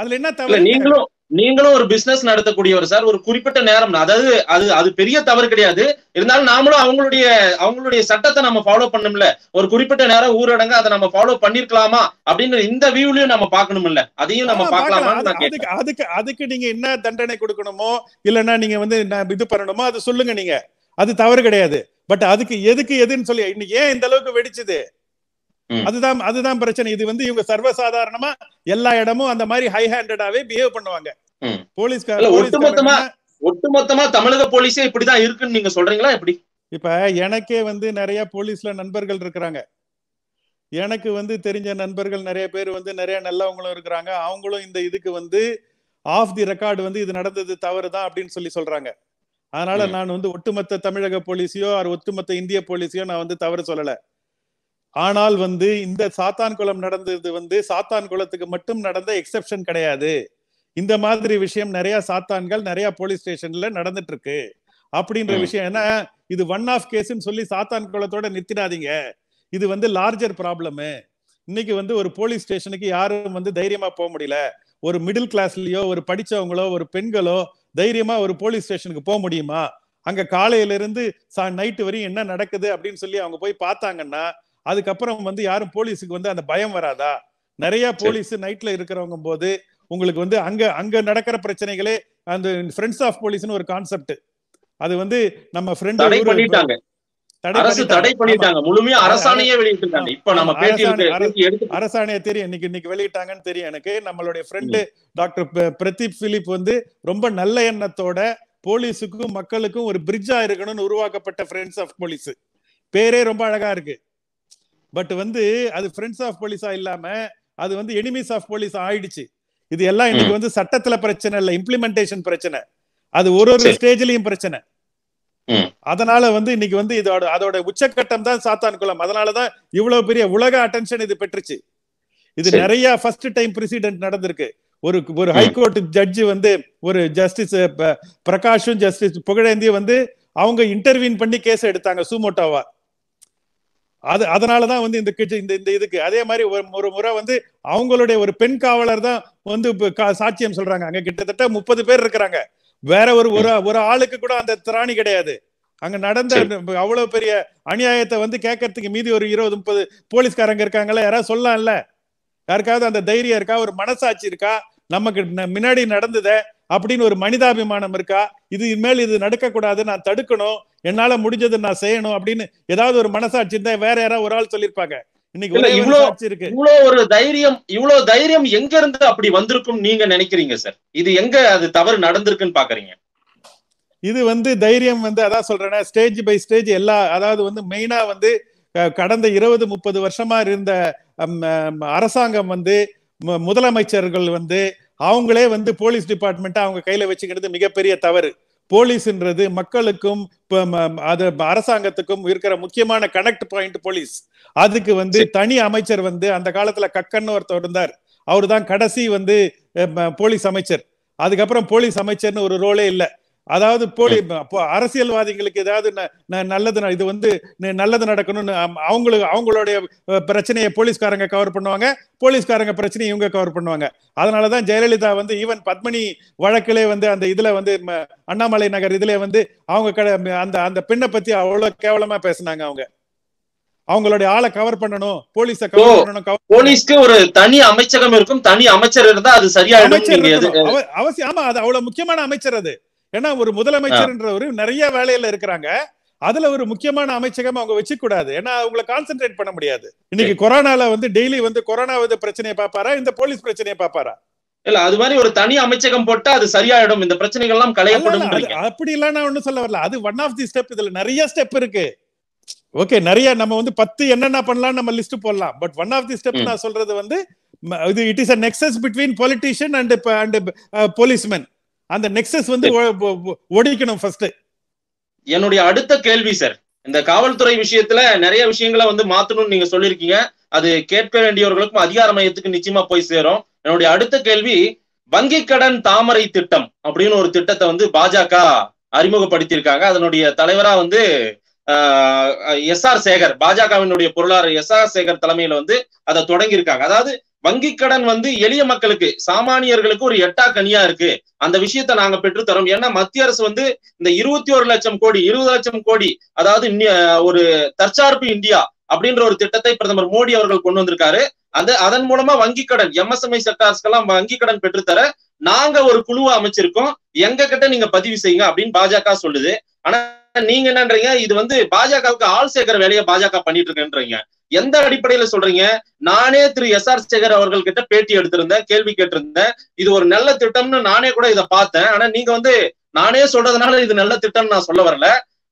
அதுல என்ன தவறு நீங்களும் நீங்களும் ஒரு பிசினஸ் நடத்தக்கூடியவர் சார் ஒரு குறிப்பிட்ட நேரம் அதாவது அது அது பெரிய தவறு கிடையாது இருந்தாலும் நாமளும் அவங்களுடைய அவங்களுடைய சட்டத்தை நம்ம ஃபாலோ பண்ணும்ல ஒரு குறிப்பிட்ட நேரம் ஊரடங்கு அதை நம்ம ஃபாலோ பண்ணிருக்கலாமா அப்படின்னு இந்த வியூலயும் நம்ம பாக்கணும் இல்ல அதையும் நம்ம பாக்கலாமா அதுக்கு அதுக்கு நீங்க என்ன தண்டனை கொடுக்கணுமோ இல்லன்னா நீங்க வந்து இது பண்ணணுமோ அது சொல்லுங்க நீங்க அது தவறு கிடையாது பட் அதுக்கு எதுக்கு எதுன்னு சொல்லி இன்னைக்கு ஏன் இந்த அளவுக்கு வெடிச்சது அதுதான் அதுதான் பிரச்சனை இது வந்து இவங்க சர்வசாதாரணமா எல்லா இடமும் அந்த மாதிரி ஹை ஹேண்டடாவே பிஹேவ் பண்ணுவாங்க போலீஸ்கார ஒட்டுமொத்தமா ஒட்டுமொத்தமா தமிழக போலீஸே இப்படிதான் இருக்குன்னு நீங்க சொல்றீங்களா எப்படி இப்ப எனக்கே வந்து நிறைய போலீஸ்ல நண்பர்கள் இருக்கிறாங்க எனக்கு வந்து தெரிஞ்ச நண்பர்கள் நிறைய பேர் வந்து நிறைய நல்லவங்களும் இருக்கிறாங்க அவங்களும் இந்த இதுக்கு வந்து ஆஃப் தி ரெக்கார்டு வந்து இது நடந்தது தவறுதான் அப்படின்னு சொல்லி சொல்றாங்க அதனால நான் வந்து ஒட்டுமொத்த தமிழக போலீஸையோ ஒட்டுமொத்த இந்திய போலீஸையோ நான் வந்து தவறு சொல்லலை ஆனால் வந்து இந்த சாத்தான் குளம் நடந்தது வந்து சாத்தான் குளத்துக்கு மட்டும் நடந்த எக்ஸப்ஷன் கிடையாது இந்த மாதிரி விஷயம் நிறைய சாத்தான்கள் நிறைய போலீஸ் ஸ்டேஷன்ல நடந்துட்டு இருக்கு அப்படின்ற விஷயம் ஏன்னா இது ஒன் ஆஃப் கேஸ்ன்னு சொல்லி சாத்தான் குளத்தோட நிறுத்திடாதீங்க இது வந்து லார்ஜர் ப்ராப்ளம் இன்னைக்கு வந்து ஒரு போலீஸ் ஸ்டேஷனுக்கு யாரும் வந்து தைரியமா போக முடியல ஒரு மிடில் கிளாஸ்லயோ ஒரு படிச்சவங்களோ ஒரு பெண்களோ தைரியமா ஒரு போலீஸ் ஸ்டேஷனுக்கு போக முடியுமா அங்க காலையில இருந்து சா நைட்டு வரையும் என்ன நடக்குது அப்படின்னு சொல்லி அவங்க போய் பார்த்தாங்கன்னா அதுக்கப்புறம் வந்து யாரும் போலீஸுக்கு வந்து அந்த பயம் வராதா நிறைய போலீஸ் நைட்ல இருக்கிறவங்க போது உங்களுக்கு வந்து அங்க அங்க நடக்கிற பிரச்சனைகளே அந்த ஃப்ரெண்ட்ஸ் ஆஃப் போலீஸ்னு ஒரு கான்செப்ட் அது வந்து நம்ம ஃப்ரெண்ட் பண்ணிட்டாங்க தடை பண்ணிட்டாங்க இப்ப நம்ம இன்னைக்கு இன்னைக்கு வெளியிட்டாங்கன்னு தெரியும் எனக்கு நம்மளுடைய டாக்டர் பிரதீப் பிலிப் வந்து ரொம்ப நல்ல எண்ணத்தோட போலீஸுக்கும் மக்களுக்கும் ஒரு பிரிட்ஜா இருக்கணும்னு உருவாக்கப்பட்ட ஆஃப் போலீஸ் பேரே ரொம்ப அழகா இருக்கு பட் வந்து அது ஃப்ரெண்ட்ஸ் ஆஃப் போலீஸா இல்லாம அது வந்து எனிமீஸ் ஆஃப் போலீஸ் ஆயிடுச்சு இது எல்லாம் இன்னைக்கு வந்து சட்டத்துல பிரச்சனை இல்ல இம்ப்ளிமெண்டேஷன் பிரச்சனை அது ஒரு ஒரு ஸ்டேஜ்லயும் பிரச்சனை அதனால வந்து இன்னைக்கு வந்து இதோட அதோட உச்சக்கட்டம் தான் சாத்தான் குளம் அதனாலதான் இவ்வளவு பெரிய உலக அட்டென்ஷன் இது பெற்றுச்சு இது நிறைய ஃபர்ஸ்ட் டைம் பிரசிடென்ட் நடந்திருக்கு ஒரு ஒரு ஹைகோர்ட் ஜட்ஜி வந்து ஒரு ஜஸ்டிஸ் பிரகாஷும் ஜஸ்டிஸ் புகழேந்தியும் வந்து அவங்க இன்டர்வியூன் பண்ணி கேஸ் எடுத்தாங்க சுமோட்டோவா அது அதனால தான் வந்து இந்த கட்சி இந்த இந்த இதுக்கு அதே மாதிரி ஒரு முறை வந்து அவங்களுடைய ஒரு பெண் காவலர் தான் வந்து சாட்சியம் சொல்றாங்க அங்க கிட்டத்தட்ட முப்பது பேர் இருக்கிறாங்க வேற ஒரு ஒரு ஒரு ஆளுக்கு கூட அந்த திராணி கிடையாது அங்க நடந்த அவ்வளவு பெரிய அநியாயத்தை வந்து கேட்கறதுக்கு மீதி ஒரு இருபது முப்பது போலீஸ்காரங்க இருக்காங்களா யாராவது சொல்லலாம்ல யாருக்காவது அந்த தைரியம் இருக்கா ஒரு மனசாட்சி இருக்கா நமக்கு முன்னாடி நடந்தத அப்படின்னு ஒரு மனிதாபிமானம் இருக்கா இது இனிமேல் இது நடக்கக்கூடாது நான் தடுக்கணும் என்னால முடிஞ்சது நான் செய்யணும் அப்படின்னு ஏதாவது ஒரு மனசாட்சி இருந்தா வேற யாராவது ஒரு ஆள் சொல்லியிருப்பாங்க இன்னைக்கு இவ்வளவு இருக்கு இவ்வளவு ஒரு தைரியம் இவ்வளவு தைரியம் எங்க இருந்து அப்படி வந்திருக்கும் நீங்க நினைக்கிறீங்க சார் இது எங்க அது தவறு நடந்திருக்குன்னு பாக்குறீங்க இது வந்து தைரியம் வந்து அதான் சொல்றேன்னா ஸ்டேஜ் பை ஸ்டேஜ் எல்லா அதாவது வந்து மெயினா வந்து கடந்த இருபது முப்பது வருஷமா இருந்த அரசாங்கம் வந்து முதலமைச்சர்கள் வந்து அவங்களே வந்து போலீஸ் டிபார்ட்மெண்ட்டை அவங்க கையில வச்சுக்கிறது மிகப்பெரிய தவறு போலீஸ்ன்றது மக்களுக்கும் அது அரசாங்கத்துக்கும் இருக்கிற முக்கியமான கனெக்ட் பாயிண்ட் போலீஸ் அதுக்கு வந்து தனி அமைச்சர் வந்து அந்த காலத்துல கக்கன்னு ஒருத்தர் இருந்தார் அவர் தான் கடைசி வந்து போலீஸ் அமைச்சர் அதுக்கப்புறம் போலீஸ் அமைச்சர்னு ஒரு ரோலே இல்லை அதாவது போலி அரசியல்வாதிகளுக்கு ஏதாவது நல்லது இது வந்து நல்லது நடக்கணும்னு அவங்களுக்கு அவங்களுடைய பிரச்சனையை போலீஸ்காரங்க கவர் பண்ணுவாங்க போலீஸ்காரங்க பிரச்சனையை இவங்க கவர் பண்ணுவாங்க அதனாலதான் ஜெயலலிதா வந்து ஈவன் பத்மினி வழக்கிலே வந்து அந்த இதுல வந்து அண்ணாமலை நகர் இதுல வந்து அவங்க அந்த அந்த பெண்ணை பத்தி அவ்வளவு கேவலமா பேசினாங்க அவங்க அவங்களுடைய ஆளை கவர் பண்ணணும் போலீஸ கவர் பண்ணணும் போலீஸ்க்கு ஒரு தனி அமைச்சகம் இருக்கும் தனி அமைச்சர் இருந்தா அது சரியா அமைச்சர் அவசியம் ஆமா அது அவ்வளவு முக்கியமான அமைச்சர் அது ஏன்னா ஒரு முதலமைச்சர்ன்றவர் நிறைய வேலையில இருக்கிறாங்க அதுல ஒரு முக்கியமான அமைச்சகம் அவங்க வச்சுக்கூடாது ஏன்னா அவங்கள கான்சென்ட்ரேட் பண்ண முடியாது இன்னைக்கு கொரோனால வந்து டெய்லி வந்து கொரோனா வந்து பிரச்சனையை பாப்பாரா இந்த போலீஸ் பிரச்சனையை பாப்பாரா இல்ல அது மாதிரி ஒரு தனி அமைச்சகம் போட்டா அது சரியாயிடும் இந்த பிரச்சனைகள் எல்லாம் களையப்படும் அப்படி இல்ல நான் சொல்ல வரல அது ஒன் ஆஃப் தி ஸ்டெப் இதுல நிறைய ஸ்டெப் இருக்கு ஓகே நிறைய நம்ம வந்து பத்து என்னென்ன பண்ணலாம் நம்ம லிஸ்ட் போடலாம் but one of the step நான் சொல்றது வந்து இது it is a nexus between politician and and policeman அந்த நெக்ஸஸ் வந்து ஒடிக்கணும் ஃபர்ஸ்ட் என்னுடைய அடுத்த கேள்வி சார் இந்த காவல்துறை விஷயத்துல நிறைய விஷயங்களை வந்து மாத்தணும்னு நீங்க சொல்லிருக்கீங்க அது கேட்க வேண்டியவர்களுக்கும் அதிகார மையத்துக்கு நிச்சயமா போய் சேரும் என்னுடைய அடுத்த கேள்வி வங்கி கடன் தாமரை திட்டம் அப்படின்னு ஒரு திட்டத்தை வந்து பாஜக அறிமுகப்படுத்தியிருக்காங்க அதனுடைய தலைவரா வந்து எஸ் ஆர் சேகர் பாஜகவினுடைய பொருளாளர் எஸ் ஆர் சேகர் தலைமையில வந்து அதை தொடங்கியிருக்காங்க அதாவது வங்கி கடன் வந்து எளிய மக்களுக்கு சாமானியர்களுக்கு ஒரு எட்டா கனியா இருக்கு அந்த விஷயத்த நாங்க பெற்றுத்தரோம் ஏன்னா மத்திய அரசு வந்து இந்த இருபத்தி ஒரு லட்சம் கோடி இருபது லட்சம் கோடி அதாவது ஒரு தற்சார்பு இந்தியா அப்படின்ற ஒரு திட்டத்தை பிரதமர் மோடி அவர்கள் கொண்டு வந்திருக்காரு அந்த அதன் மூலமா வங்கி கடன் எம்எஸ்எம்ஐ செக்டார்ஸ்க்கெல்லாம் வங்கி கடன் பெற்றுத்தர நாங்க ஒரு குழுவை அமைச்சிருக்கோம் எங்க கிட்ட நீங்க பதிவு செய்யுங்க அப்படின்னு பாஜக சொல்லுது ஆனா நீங்க என்னன்றீங்க இது வந்து பாஜகவுக்கு ஆள் சேர்க்கிற வேலையை பாஜக பண்ணிட்டு இருக்குன்றீங்க எந்த அடிப்படையில சொல்றீங்க நானே திரு எஸ் ஆர் சேகர் அவர்கள்கிட்ட பேட்டி எடுத்திருந்தேன் கேள்வி கேட்டிருந்தேன் இது ஒரு நல்ல திட்டம்னு நானே கூட இதை பார்த்தேன் ஆனா நீங்க வந்து நானே சொல்றதுனால இது நல்ல திட்டம்னு நான் சொல்ல வரல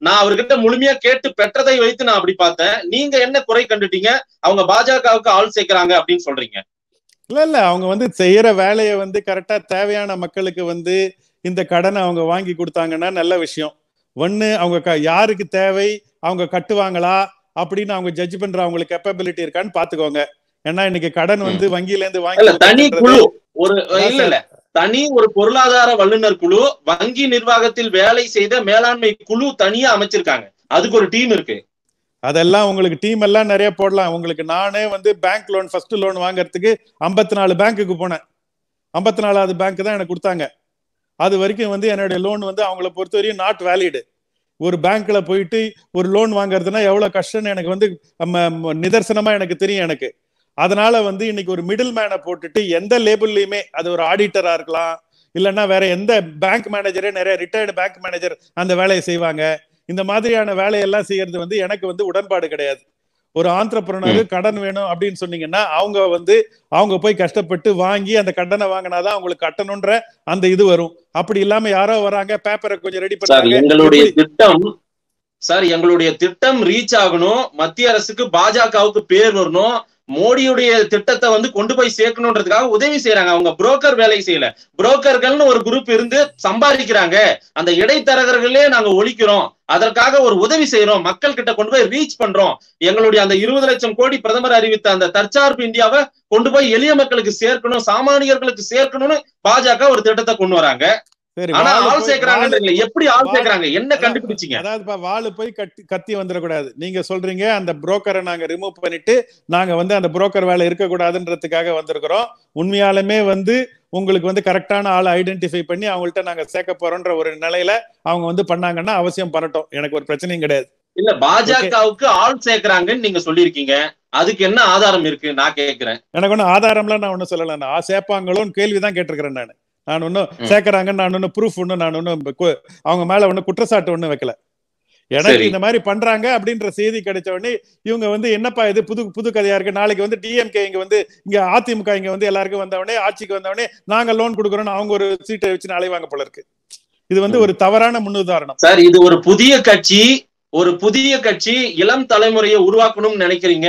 நான் அவர்கிட்ட முழுமையா கேட்டு பெற்றதை வைத்து நான் அப்படி பார்த்தேன் நீங்க என்ன குறை கண்டுட்டீங்க அவங்க பாஜகவுக்கு ஆள் சேர்க்கிறாங்க அப்படின்னு சொல்றீங்க இல்ல இல்ல அவங்க வந்து செய்யற வேலையை வந்து கரெக்டா தேவையான மக்களுக்கு வந்து இந்த கடனை அவங்க வாங்கி கொடுத்தாங்கன்னா நல்ல விஷயம் ஒன்று அவங்க க யாருக்கு தேவை அவங்க கட்டுவாங்களா அப்படின்னு அவங்க ஜட்ஜ் பண்ற அவங்களுக்கு கெப்பபிலிட்டி இருக்கான்னு பாத்துக்கோங்க ஏன்னா இன்னைக்கு கடன் வந்து வங்கியில இருந்து வாங்கி தனி குழு ஒரு இல்ல இல்ல தனி ஒரு பொருளாதார வல்லுநர் குழு வங்கி நிர்வாகத்தில் வேலை செய்த மேலாண்மை குழு தனியா அமைச்சிருக்காங்க அதுக்கு ஒரு டீம் இருக்கு அதெல்லாம் உங்களுக்கு டீம் எல்லாம் நிறைய போடலாம் உங்களுக்கு நானே வந்து பேங்க் லோன் ஃபர்ஸ்ட் லோன் வாங்குறதுக்கு ஐம்பத்தி நாலு பேங்க்குக்கு போனேன் ஐம்பத்தி நாலாவது பேங்க் தான் எனக்கு கொடுத்தாங்க அது வரைக்கும் வந்து என்னுடைய லோன் வந்து அவங்கள பொறுத்த வரையும் நாட் வேலிடு ஒரு பேங்க்ல போயிட்டு ஒரு லோன் வாங்குறதுனா எவ்வளவு கஷ்டம்னு எனக்கு வந்து நிதர்சனமா எனக்கு தெரியும் எனக்கு அதனால வந்து இன்னைக்கு ஒரு மிடில் மேனை போட்டுட்டு எந்த லேபிள்லயுமே அது ஒரு ஆடிட்டரா இருக்கலாம் இல்லைன்னா வேற எந்த பேங்க் மேனேஜரே நிறைய ரிட்டையர்டு பேங்க் மேனேஜர் அந்த வேலையை செய்வாங்க இந்த மாதிரியான வேலையெல்லாம் செய்யறது வந்து எனக்கு வந்து உடன்பாடு கிடையாது ஒரு ஆண்டர்பிரனர் கடன் வேணும் அப்படின்னு சொன்னீங்கன்னா அவங்க வந்து அவங்க போய் கஷ்டப்பட்டு வாங்கி அந்த கடனை வாங்கினாதான் அவங்களுக்கு கட்டணும்ன்ற அந்த இது வரும் அப்படி இல்லாம யாரோ வராங்க பேப்பரை கொஞ்சம் ரெடி பண்ணாங்க எங்களுடைய திட்டம் சார் எங்களுடைய திட்டம் ரீச் ஆகணும் மத்திய அரசுக்கு பாஜகவுக்கு பேர் வரணும் மோடியுடைய திட்டத்தை வந்து கொண்டு போய் சேர்க்கணும்ன்றதுக்காக உதவி செய்யறாங்க அவங்க புரோக்கர் வேலை செய்யல புரோக்கர்கள்னு ஒரு குரூப் இருந்து சம்பாதிக்கிறாங்க அந்த இடைத்தரகர்களே நாங்க ஒழிக்கிறோம் அதற்காக ஒரு உதவி செய்யறோம் மக்கள் கிட்ட கொண்டு போய் ரீச் பண்றோம் எங்களுடைய அந்த இருபது லட்சம் கோடி பிரதமர் அறிவித்த அந்த தற்சார்பு இந்தியாவை கொண்டு போய் எளிய மக்களுக்கு சேர்க்கணும் சாமானியர்களுக்கு சேர்க்கணும்னு பாஜக ஒரு திட்டத்தை கொண்டு வராங்க ஆள் ஆள் சேர்க்கறாங்க எப்படி என்ன கண்டுபிடிச்சீங்க அதாவது வாழு போய் கட்டி கத்தி வந்துடக்கூடாது நீங்க சொல்றீங்க அந்த புரோக்கரை நாங்க ரிமூவ் பண்ணிட்டு நாங்க வந்து அந்த புரோக்கர் வேலை இருக்க கூடாதுன்றதுக்காக வந்திருக்கிறோம் உண்மையாலுமே வந்து உங்களுக்கு வந்து கரெக்டான ஆளை ஐடென்டிஃபை பண்ணி அவங்கள்ட்ட நாங்க சேர்க்க போறோன்ற ஒரு நிலையில அவங்க வந்து பண்ணாங்கன்னா அவசியம் பண்ணட்டும் எனக்கு ஒரு பிரச்சனையும் கிடையாது இல்ல பாஜகவுக்கு ஆள் சேர்க்கிறாங்கன்னு நீங்க சொல்லியிருக்கீங்க அதுக்கு என்ன ஆதாரம் இருக்கு நான் கேட்கிறேன் எனக்கு ஆதாரம் ஆதாரம்லாம் நான் ஒண்ணு சொல்லல நான் சேர்ப்பாங்களோன்னு கேள்விதான் கேட்டிருக்கிறேன் நான் நான் ஒன்னும் சேர்க்கறாங்கன்னு நான் ஒண்ணு ப்ரூஃப் ஒண்ணு நான் ஒண்ணு அவங்க மேல ஒண்ணு குற்றச்சாட்டு ஒண்ணு வைக்கல எனக்கு இந்த மாதிரி பண்றாங்க அப்படின்ற செய்தி கிடைச்ச உடனே இவங்க வந்து என்னப்பா இது புது புது கதையா இருக்கு நாளைக்கு வந்து டிஎம்கே இங்க வந்து இங்க அதிமுக இங்க வந்து எல்லாருக்கும் வந்தவொடனே ஆட்சிக்கு வந்தவொடனே நாங்க லோன் கொடுக்குறோம்னு அவங்க ஒரு சீட்டை வச்சு வாங்க போல இருக்கு இது வந்து ஒரு தவறான முன்னுதாரணம் சார் இது ஒரு புதிய கட்சி ஒரு புதிய கட்சி இளம் தலைமுறையை உருவாக்கணும்னு நினைக்கிறீங்க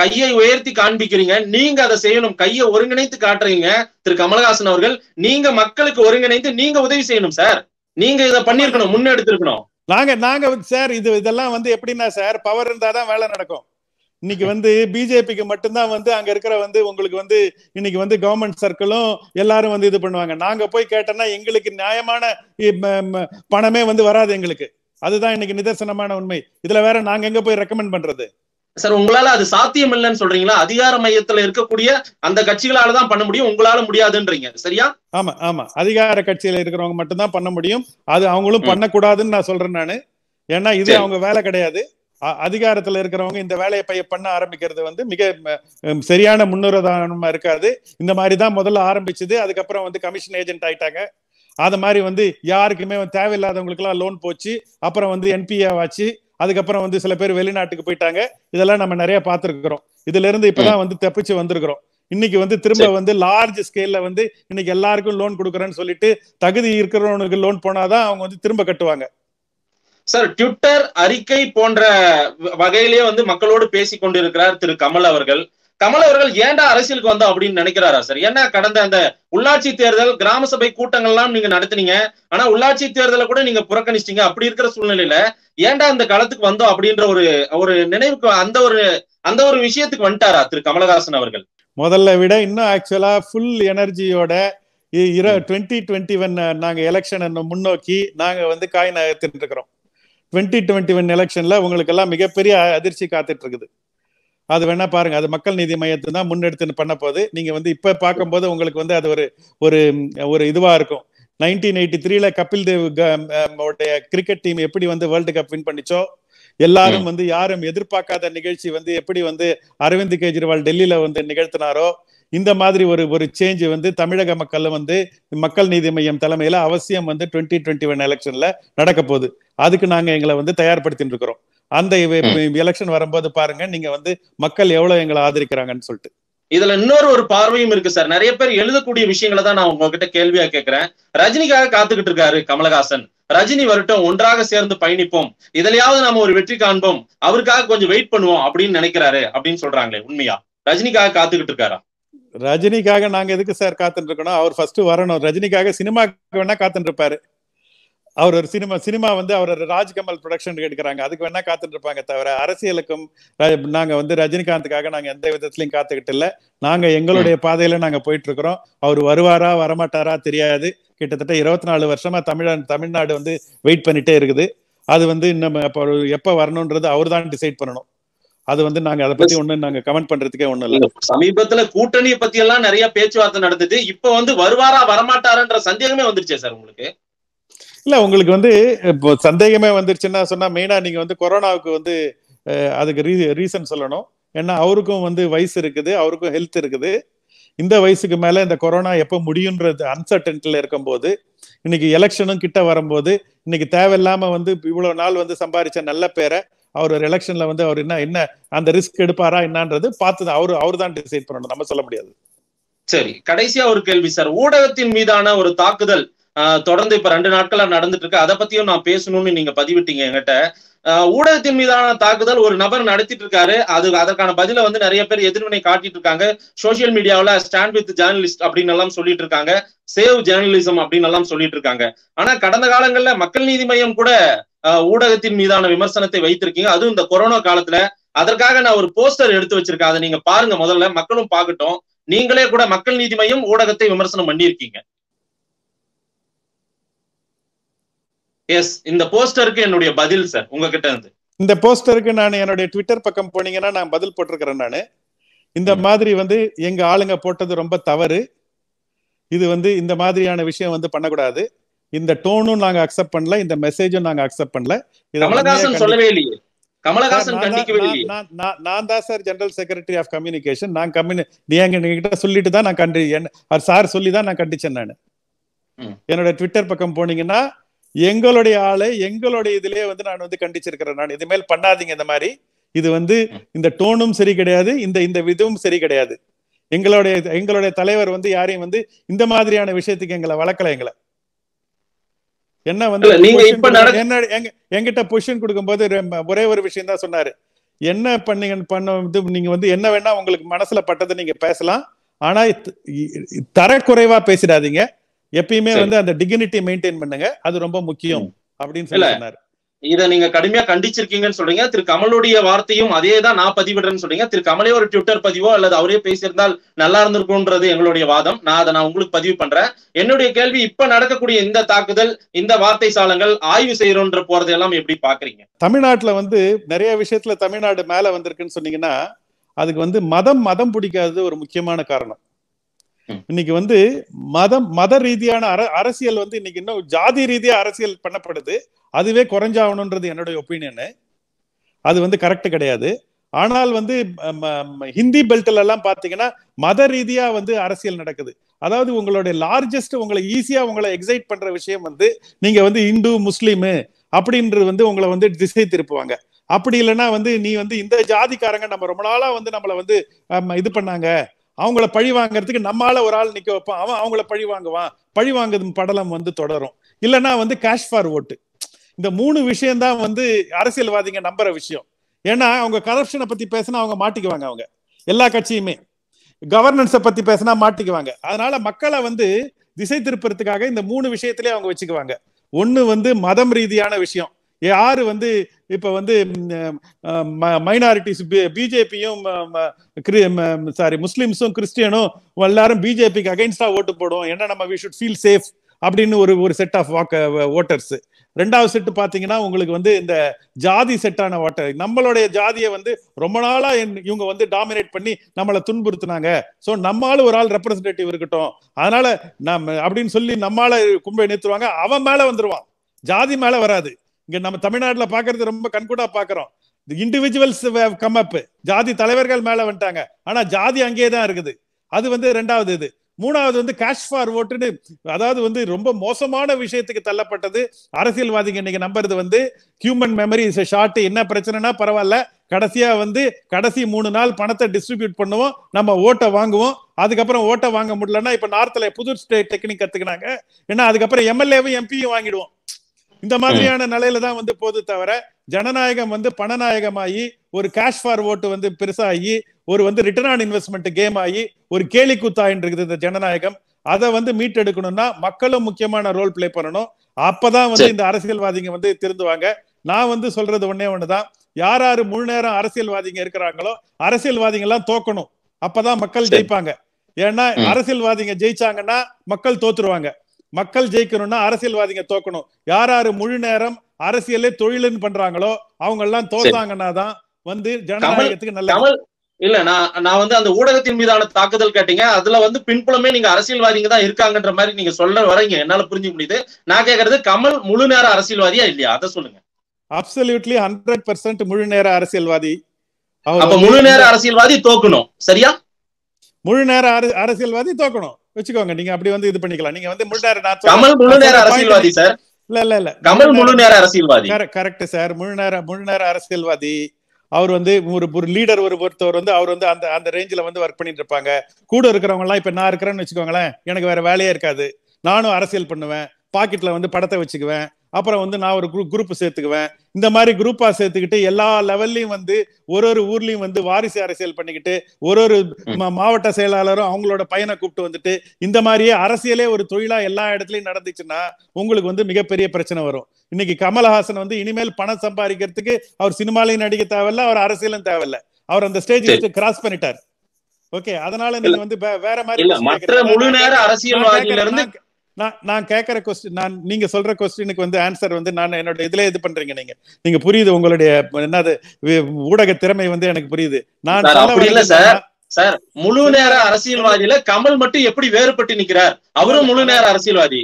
கையை உயர்த்தி காண்பிக்கிறீங்க நீங்க அதை செய்யணும் கையை ஒருங்கிணைத்து காட்டுறீங்க திரு கமலஹாசன் அவர்கள் நீங்க மக்களுக்கு ஒருங்கிணைந்து நீங்க உதவி செய்யணும் சார் நீங்க இதை பண்ணிருக்கணும் முன்னெடுத்திருக்கணும் நாங்க நாங்க சார் இது இதெல்லாம் வந்து எப்படின்னா சார் பவர் இருந்தாதான் தான் வேலை நடக்கும் இன்னைக்கு வந்து பிஜேபிக்கு மட்டும்தான் வந்து அங்க இருக்கிற வந்து உங்களுக்கு வந்து இன்னைக்கு வந்து கவர்மெண்ட் சர்க்கிளும் எல்லாரும் வந்து இது பண்ணுவாங்க நாங்க போய் கேட்டோம்னா எங்களுக்கு நியாயமான பணமே வந்து வராது எங்களுக்கு அதுதான் இன்னைக்கு நிதர்சனமான உண்மை இதுல வேற நாங்க எங்க போய் ரெக்கமெண்ட் பண்றது சார் உங்களால அது சாத்தியம் இல்லைன்னு சொல்றீங்களா அதிகார மையத்துல இருக்கக்கூடிய அந்த கட்சிகளால தான் பண்ண முடியும் உங்களால முடியாதுன்றீங்க சரியா ஆமா ஆமா அதிகார கட்சியில இருக்கிறவங்க மட்டும்தான் பண்ண முடியும் அது அவங்களும் பண்ணக்கூடாதுன்னு நான் சொல்றேன் நானு ஏன்னா இது அவங்க வேலை கிடையாது அதிகாரத்துல இருக்கிறவங்க இந்த வேலையை பைய பண்ண ஆரம்பிக்கிறது வந்து மிக சரியான முன்னுரிதானமா இருக்காது இந்த மாதிரி தான் முதல்ல ஆரம்பிச்சது அதுக்கப்புறம் வந்து கமிஷன் ஏஜென்ட் ஆயிட்டாங்க அது மாதிரி வந்து யாருக்குமே தேவையில்லாதவங்களுக்கு எல்லாம் லோன் போச்சு அப்புறம் வந்து என்பிஏ ஆச்சு அதுக்கப்புறம் வந்து சில பேர் வெளிநாட்டுக்கு போயிட்டாங்க இதெல்லாம் நம்ம நிறைய பார்த்துருக்குறோம் இதுல இருந்து இப்பதான் வந்து தப்பிச்சு வந்திருக்கிறோம் இன்னைக்கு வந்து திரும்ப வந்து லார்ஜ் ஸ்கேல்ல வந்து இன்னைக்கு எல்லாருக்கும் லோன் கொடுக்குறேன்னு சொல்லிட்டு தகுதி இருக்கிறவனுக்கு லோன் போனாதான் அவங்க வந்து திரும்ப கட்டுவாங்க சார் ட்விட்டர் அறிக்கை போன்ற வகையிலேயே வந்து மக்களோடு பேசி கொண்டிருக்கிறார் திரு கமல் அவர்கள் தமிழர்கள் ஏண்டா ஏன்டா அரசியலுக்கு வந்தோம் அப்படின்னு நினைக்கிறாரா சார் ஏன்னா கடந்த அந்த உள்ளாட்சி தேர்தல் கிராம சபை கூட்டங்கள்லாம் நீங்க நடத்தினீங்க ஆனா உள்ளாட்சி தேர்தலை கூட நீங்க புறக்கணிச்சிட்டீங்க அப்படி இருக்கிற சூழ்நிலையில ஏண்டா அந்த களத்துக்கு வந்தோம் அப்படின்ற ஒரு ஒரு நினைவுக்கு அந்த ஒரு அந்த ஒரு விஷயத்துக்கு வந்துட்டாரா திரு கமலஹாசன் அவர்கள் முதல்ல விட இன்னும் ஆக்சுவலா ஃபுல் எனர்ஜியோட இர டுவெண்ட்டி டுவெண்ட்டி ஒன் நாங்க எலெக்ஷனை முன்னோக்கி நாங்க வந்து காய் நகர்த்திட்டு இருக்கிறோம் டுவெண்ட்டி டுவெண்ட்டி ஒன் எலெக்ஷன்ல உங்களுக்கு எல்லாம் மிகப்பெரிய அதிர்ச்சி காத்துட்டு இருக்குது அது வேணா பாருங்க அது மக்கள் நீதி மையத்தை தான் முன்னெடுத்து பண்ண போது நீங்க வந்து இப்ப பார்க்கும்போது உங்களுக்கு வந்து அது ஒரு ஒரு ஒரு இதுவா இருக்கும் நைன்டீன் எயிட்டி த்ரீல கபில் தேவ் கிரிக்கெட் டீம் எப்படி வந்து வேர்ல்டு கப் வின் பண்ணிச்சோ எல்லாரும் வந்து யாரும் எதிர்பார்க்காத நிகழ்ச்சி வந்து எப்படி வந்து அரவிந்த் கெஜ்ரிவால் டெல்லியில வந்து நிகழ்த்தினாரோ இந்த மாதிரி ஒரு ஒரு சேஞ்ச் வந்து தமிழக மக்கள் வந்து மக்கள் நீதி மையம் தலைமையில அவசியம் வந்து டுவெண்ட்டி டுவெண்ட்டி ஒன் எலெக்ஷன்ல நடக்க போகுது அதுக்கு நாங்க எங்களை வந்து தயார்படுத்திட்டு இருக்கிறோம் அந்த எலெக்ஷன் வரும்போது பாருங்க நீங்க வந்து மக்கள் எவ்வளவு எங்களை ஆதரிக்கிறாங்கன்னு சொல்லிட்டு இதுல இன்னொரு ஒரு பார்வையும் இருக்கு சார் நிறைய பேர் எழுதக்கூடிய விஷயங்களை தான் நான் உங்ககிட்ட கேள்வியா கேட்கிறேன் ரஜினிக்காக காத்துக்கிட்டு இருக்காரு கமலஹாசன் ரஜினி வருட்டம் ஒன்றாக சேர்ந்து பயணிப்போம் இதுலயாவது நாம ஒரு வெற்றி காண்போம் அவருக்காக கொஞ்சம் வெயிட் பண்ணுவோம் அப்படின்னு நினைக்கிறாரு அப்படின்னு சொல்றாங்களே உண்மையா ரஜினிக்காக காத்துக்கிட்டு இருக்காரா ரஜினிக்காக நாங்க எதுக்கு சார் காத்துட்டு இருக்கணும் அவர் ஃபர்ஸ்ட் வரணும் ரஜினிக்காக சினிமாக்கு வேணா காத்துட்டு இருப்பாரு அவர் ஒரு சினிமா சினிமா வந்து அவர் ராஜ்கமல் ப்ரொடக்ஷன் எடுக்கிறாங்க அதுக்கு வேணா காத்துட்டு இருப்பாங்க தவிர அரசியலுக்கும் நாங்க வந்து ரஜினிகாந்துக்காக நாங்க எந்த விதத்திலையும் காத்துக்கிட்டு இல்லை நாங்க எங்களுடைய பாதையில நாங்க போயிட்டு இருக்கிறோம் அவர் வருவாரா வரமாட்டாரா தெரியாது கிட்டத்தட்ட இருபத்தி நாலு வருஷமா தமிழ் தமிழ்நாடு வந்து வெயிட் பண்ணிட்டே இருக்குது அது வந்து இன்னும் எப்ப வரணும்ன்றது அவர் தான் டிசைட் பண்ணணும் அது வந்து நாங்க அதை பத்தி ஒண்ணு நாங்க கமெண்ட் பண்றதுக்கே ஒண்ணு இல்ல சமீபத்துல கூட்டணியை பத்தி எல்லாம் நிறைய பேச்சுவார்த்தை நடந்தது இப்ப வந்து வருவாரா வரமாட்டாரன்ற சந்தேகமே வந்துருச்சே சார் உங்களுக்கு இல்ல உங்களுக்கு வந்து இப்போ சந்தேகமே வந்துருச்சுன்னா சொன்னா மெயினா நீங்க வந்து கொரோனாவுக்கு வந்து அதுக்கு ரீ ரீசன் சொல்லணும் ஏன்னா அவருக்கும் வந்து வயசு இருக்குது அவருக்கும் ஹெல்த் இருக்குது இந்த வயசுக்கு மேல இந்த கொரோனா எப்ப முடியுன்றது அன்சர்டன்ட்ல போது இன்னைக்கு எலெக்ஷனும் கிட்ட வரும்போது இன்னைக்கு தேவையில்லாம வந்து இவ்வளவு நாள் வந்து சம்பாதிச்ச நல்ல பேரை அவர் ஒரு எலெக்ஷன்ல வந்து அவர் என்ன என்ன அந்த ரிஸ்க் எடுப்பாரா என்னன்றது பார்த்து அவரு அவர் தான் டிசைட் பண்ணணும் நம்ம சொல்ல முடியாது சரி கடைசியா ஒரு கேள்வி சார் ஊடகத்தின் மீதான ஒரு தாக்குதல் தொடர்ந்து இப்ப ரெண்டு நாட்களா நடந்துட்டு இருக்கு அதை பத்தியும் நான் பேசணும்னு நீங்க பதிவிட்டீங்க என்கிட்ட ஊடகத்தின் மீதான தாக்குதல் ஒரு நபர் நடத்திட்டு இருக்காரு அது அதற்கான பதில வந்து நிறைய பேர் எதிர்வினை காட்டிட்டு இருக்காங்க சோசியல் மீடியாவில ஸ்டாண்ட் வித் ஜேர்னலிஸ்ட் அப்படின்னு எல்லாம் சொல்லிட்டு இருக்காங்க சேவ் ஜேர்னலிசம் அப்படின்னு எல்லாம் சொல்லிட்டு இருக்காங்க ஆனா கடந்த காலங்கள்ல மக்கள் நீதி மையம் கூட ஊடகத்தின் மீதான விமர்சனத்தை வைத்திருக்கீங்க அதுவும் இந்த கொரோனா காலத்துல அதற்காக நான் ஒரு போஸ்டர் எடுத்து வச்சிருக்கேன் அதை நீங்க பாருங்க முதல்ல மக்களும் பாக்கட்டும் நீங்களே கூட மக்கள் நீதி மையம் ஊடகத்தை விமர்சனம் பண்ணியிருக்கீங்க எஸ் இந்த போஸ்டருக்கு என்னுடைய பதில் சார் உங்ககிட்ட இருந்து இந்த போஸ்டருக்கு நான் என்னுடைய ட்விட்டர் பக்கம் போனீங்கன்னா நான் பதில் போட்டிருக்கிறேன் நான் இந்த மாதிரி வந்து எங்க ஆளுங்க போட்டது ரொம்ப தவறு இது வந்து இந்த மாதிரியான விஷயம் வந்து பண்ணக்கூடாது இந்த டோனும் நாங்க அக்செப்ட் பண்ணல இந்த மெசேஜும் நாங்க அக்செப்ட் பண்ணல கமலஹாசன் சொல்லவே இல்லையே நான் தான் sir general secretary of communication நான் கம்யூனி நீங்க கிட்ட சொல்லிட்டு தான் நான் கண்டி சார் சொல்லி தான் நான் கண்டிச்சேன் நான் என்னோட ட்விட்டர் பக்கம் போனீங்கன்னா எங்களுடைய ஆளை எங்களுடைய இதுலயே வந்து நான் வந்து கண்டிச்சிருக்கிறேன் நான் இதுமேல் பண்ணாதீங்க இந்த மாதிரி இது வந்து இந்த டோனும் சரி கிடையாது இந்த இந்த விதமும் சரி கிடையாது எங்களுடைய எங்களுடைய தலைவர் வந்து யாரையும் வந்து இந்த மாதிரியான விஷயத்துக்கு எங்களை வளர்க்கல எங்களை என்ன வந்து என்ன எங்கிட்ட பொசிஷன் கொடுக்கும்போது ஒரே ஒரு விஷயம் தான் சொன்னாரு என்ன பண்ணீங்க பண்ண இது நீங்க வந்து என்ன வேணா உங்களுக்கு மனசுல பட்டதை நீங்க பேசலாம் ஆனா தரக்குறைவா பேசிடாதீங்க எப்பயுமே வந்து அந்த டிகினிட்டி மெயின்டைன் பண்ணுங்க அது ரொம்ப முக்கியம் அப்படின்னு சொல்லி இத நீங்க கடுமையா கண்டிச்சிருக்கீங்கன்னு சொல்றீங்க திரு கமலுடைய வார்த்தையும் அதே தான் நான் பதிவிடுறேன்னு சொல்றீங்க திரு கமலே ஒரு ட்விட்டர் பதிவோ அல்லது அவரே பேசியிருந்தால் நல்லா இருந்திருக்கும்ன்றது எங்களுடைய வாதம் நான் அதை நான் உங்களுக்கு பதிவு பண்றேன் என்னுடைய கேள்வி இப்ப நடக்கக்கூடிய இந்த தாக்குதல் இந்த வார்த்தை சாலங்கள் ஆய்வு செய்யறோன்ற போறதை எல்லாம் எப்படி பாக்குறீங்க தமிழ்நாட்டுல வந்து நிறைய விஷயத்துல தமிழ்நாடு மேல வந்திருக்குன்னு சொன்னீங்கன்னா அதுக்கு வந்து மதம் மதம் பிடிக்காதது ஒரு முக்கியமான காரணம் இன்னைக்கு வந்து மதம் மத ரீதியான அரசியல் வந்து இன்னைக்கு இன்னும் ஜாதி ரீதியா அரசியல் பண்ணப்படுது அதுவே குறைஞ்சாகணுன்றது என்னுடைய ஒப்பீனியனு அது வந்து கரெக்ட் கிடையாது ஆனால் வந்து ஹிந்தி பெல்ட்ல எல்லாம் பாத்தீங்கன்னா மத ரீதியா வந்து அரசியல் நடக்குது அதாவது உங்களுடைய லார்ஜஸ்ட் உங்களை ஈஸியா உங்களை எக்ஸைட் பண்ற விஷயம் வந்து நீங்க வந்து இந்து முஸ்லீமு அப்படின்றது வந்து உங்களை வந்து திசை திருப்புவாங்க அப்படி இல்லைன்னா வந்து நீ வந்து இந்த ஜாதிக்காரங்க நம்ம ரொம்ப நாளா வந்து நம்மளை வந்து இது பண்ணாங்க அவங்கள பழி வாங்குறதுக்கு நம்மால ஒரு ஆள் நிக்க வைப்பான் அவன் அவங்கள பழி வாங்குவான் பழி வாங்குது படலம் வந்து தொடரும் இல்லைன்னா வந்து கேஷ் ஃபார் ஓட்டு இந்த மூணு விஷயம்தான் வந்து அரசியல்வாதிங்க நம்புற விஷயம் ஏன்னா அவங்க கரப்ஷனை பத்தி பேசினா அவங்க மாட்டிக்குவாங்க அவங்க எல்லா கட்சியுமே கவர்னன்ஸை பத்தி பேசினா மாட்டிக்குவாங்க அதனால மக்களை வந்து திசை திருப்புறதுக்காக இந்த மூணு விஷயத்திலே அவங்க வச்சுக்குவாங்க ஒன்று வந்து மதம் ரீதியான விஷயம் யாரு வந்து இப்ப வந்து மைனாரிட்டிஸ் பிஜேபியும் சாரி முஸ்லிம்ஸும் கிறிஸ்டியனும் எல்லாரும் பிஜேபிக்கு அகைன்ஸ்டா ஓட்டு போடும் ஏன்னா நம்ம வி ஷுட் ஃபீல் சேஃப் அப்படின்னு ஒரு ஒரு செட் ஆஃப் வாக்க ஓட்டர்ஸ் ரெண்டாவது செட்டு பார்த்தீங்கன்னா உங்களுக்கு வந்து இந்த ஜாதி செட்டான வாட்டர் நம்மளுடைய ஜாதியை வந்து ரொம்ப நாளாக இவங்க வந்து டாமினேட் பண்ணி நம்மளை துன்புறுத்தினாங்க ஸோ நம்மளால ஒரு ஆள் ரெப்ரஸன்டேட்டிவ் இருக்கட்டும் அதனால நம்ம அப்படின்னு சொல்லி நம்மளால கும்பை நிறுத்துவாங்க அவன் மேலே வந்துருவான் ஜாதி மேலே வராது இங்க நம்ம தமிழ்நாட்டில் பாக்குறது ரொம்ப கண்கூடா பாக்குறோம் இண்டிவிஜுவல்ஸ் கம் அப் ஜாதி தலைவர்கள் மேல வந்துட்டாங்க ஆனா ஜாதி அங்கேயே தான் இருக்குது அது வந்து ரெண்டாவது இது மூணாவது வந்து கேஷ் ஃபார் ஓட்டுன்னு அதாவது வந்து ரொம்ப மோசமான விஷயத்துக்கு தள்ளப்பட்டது அரசியல்வாதிங்க இன்னைக்கு நம்புறது வந்து ஹியூமன் மெமரி ஷார்ட் என்ன பிரச்சனைனா பரவாயில்ல கடைசியா வந்து கடைசி மூணு நாள் பணத்தை டிஸ்ட்ரிபியூட் பண்ணுவோம் நம்ம ஓட்டை வாங்குவோம் அதுக்கப்புறம் ஓட்டை வாங்க முடியலன்னா இப்ப நார்த்ல புது டெக்னிக் கத்துக்கினாங்க ஏன்னா அதுக்கப்புறம் எம்எல்ஏவும் எம்பியும் வாங்கிடுவோம் இந்த மாதிரியான நிலையில தான் வந்து போது தவிர ஜனநாயகம் வந்து பணநாயகமாகி ஒரு கேஷ் ஃபார் ஓட்டு வந்து பெருசாகி ஒரு வந்து ரிட்டர்ன் ஆன் இன்வெஸ்ட்மெண்ட் கேம் ஆகி ஒரு கேலி இருக்குது இந்த ஜனநாயகம் அதை வந்து மீட்டெடுக்கணும்னா மக்களும் முக்கியமான ரோல் பிளே பண்ணணும் அப்பதான் வந்து இந்த அரசியல்வாதிங்க வந்து திருந்துவாங்க நான் வந்து சொல்றது ஒன்னே ஒண்ணுதான் யார் யாரு முழு நேரம் அரசியல்வாதிங்க இருக்கிறாங்களோ அரசியல்வாதிங்க எல்லாம் தோக்கணும் அப்பதான் மக்கள் ஜெயிப்பாங்க ஏன்னா அரசியல்வாதிங்க ஜெயிச்சாங்கன்னா மக்கள் தோத்துருவாங்க மக்கள் ஜெயிக்கணும்னா அரசியல்வாதிங்க தோக்கணும் யார் யாரு முழு நேரம் அரசியலே தொழில்னு பண்றாங்களோ அவங்க எல்லாம் தோத்தாங்கன்னா தான் வந்து ஜனநாயகத்துக்கு நல்ல இல்ல நான் நான் வந்து அந்த ஊடகத்தின் மீதான தாக்குதல் கேட்டீங்க அதுல வந்து பின்புலமே நீங்க அரசியல்வாதிங்க தான் இருக்காங்கன்ற மாதிரி நீங்க சொல்ல வரீங்க என்னால புரிஞ்சு முடியுது நான் கேக்குறது கமல் முழு நேர அரசியல்வாதியா இல்லையா அதை சொல்லுங்க அப்சல்யூட்லி ஹண்ட்ரட் பர்சன்ட் முழு நேர அரசியல்வாதி அப்ப முழு நேர அரசியல்வாதி தோக்கணும் சரியா முழு நேர அரசியல்வாதி தோக்கணும் வச்சுக்கோங்க நீங்க அப்படி வந்து இது பண்ணிக்கலாம் நீங்க வந்து முழு நேர கமல் முழு நேர அரசியல்வாதி சார் இல்ல இல்ல இல்ல கமல் முழு நேர அரசியல்வாதி கரெக்ட் சார் முழு நேர முழு நேர அரசியல்வாதி அவர் வந்து ஒரு ஒரு லீடர் ஒரு ஒருத்தவர் வந்து அவர் வந்து அந்த அந்த ரேஞ்சில் வந்து ஒர்க் பண்ணிட்டு இருப்பாங்க கூட இருக்கிறவங்க எல்லாம் இப்ப நான் இருக்கிறேன்னு வச்சுக்கோங்களேன் எனக்கு வேற வேலையே இருக்காது நானும் அரசியல் பண்ணுவேன் பாக்கெட்ல வந்து படத்தை வச்சுக்குவேன் அப்புறம் வந்து நான் ஒரு குரூப் குரூப் சேர்த்துக்குவேன் இந்த மாதிரி குரூப்பா சேர்த்துக்கிட்டு எல்லா லெவல்லையும் வந்து ஒரு ஒரு ஊர்லயும் வந்து வாரிசு அரசியல் பண்ணிக்கிட்டு ஒரு ஒரு மாவட்ட செயலாளரும் அவங்களோட பையனை கூப்பிட்டு வந்துட்டு இந்த மாதிரியே அரசியலே ஒரு தொழிலா எல்லா இடத்துலயும் நடந்துச்சுன்னா உங்களுக்கு வந்து மிகப்பெரிய பிரச்சனை வரும் இன்னைக்கு கமலஹாசன் வந்து இனிமேல் பணம் சம்பாதிக்கிறதுக்கு அவர் சினிமாலையும் நடிக்க தேவையில்ல அவர் அரசியலும் தேவையில்ல அவர் அந்த ஸ்டேஜ் வச்சு கிராஸ் பண்ணிட்டார் ஓகே அதனால நீங்க வந்து வேற மாதிரி முழு நான் நான் கேட்குற கொஸ்டின் நான் நீங்க சொல்ற கொஸ்டினுக்கு வந்து ஆன்சர் வந்து நான் என்னோட இதுல இது பண்றீங்க நீங்க நீங்க புரியுது உங்களுடைய என்னது ஊடக திறமை வந்து எனக்கு புரியுது நான் இல்ல சார் சார் முழு நேர அரசியல்வாதியில கமல் மட்டும் எப்படி வேறுபட்டு நிக்கிறார் அவரும் முழு நேர அரசியல்வாதி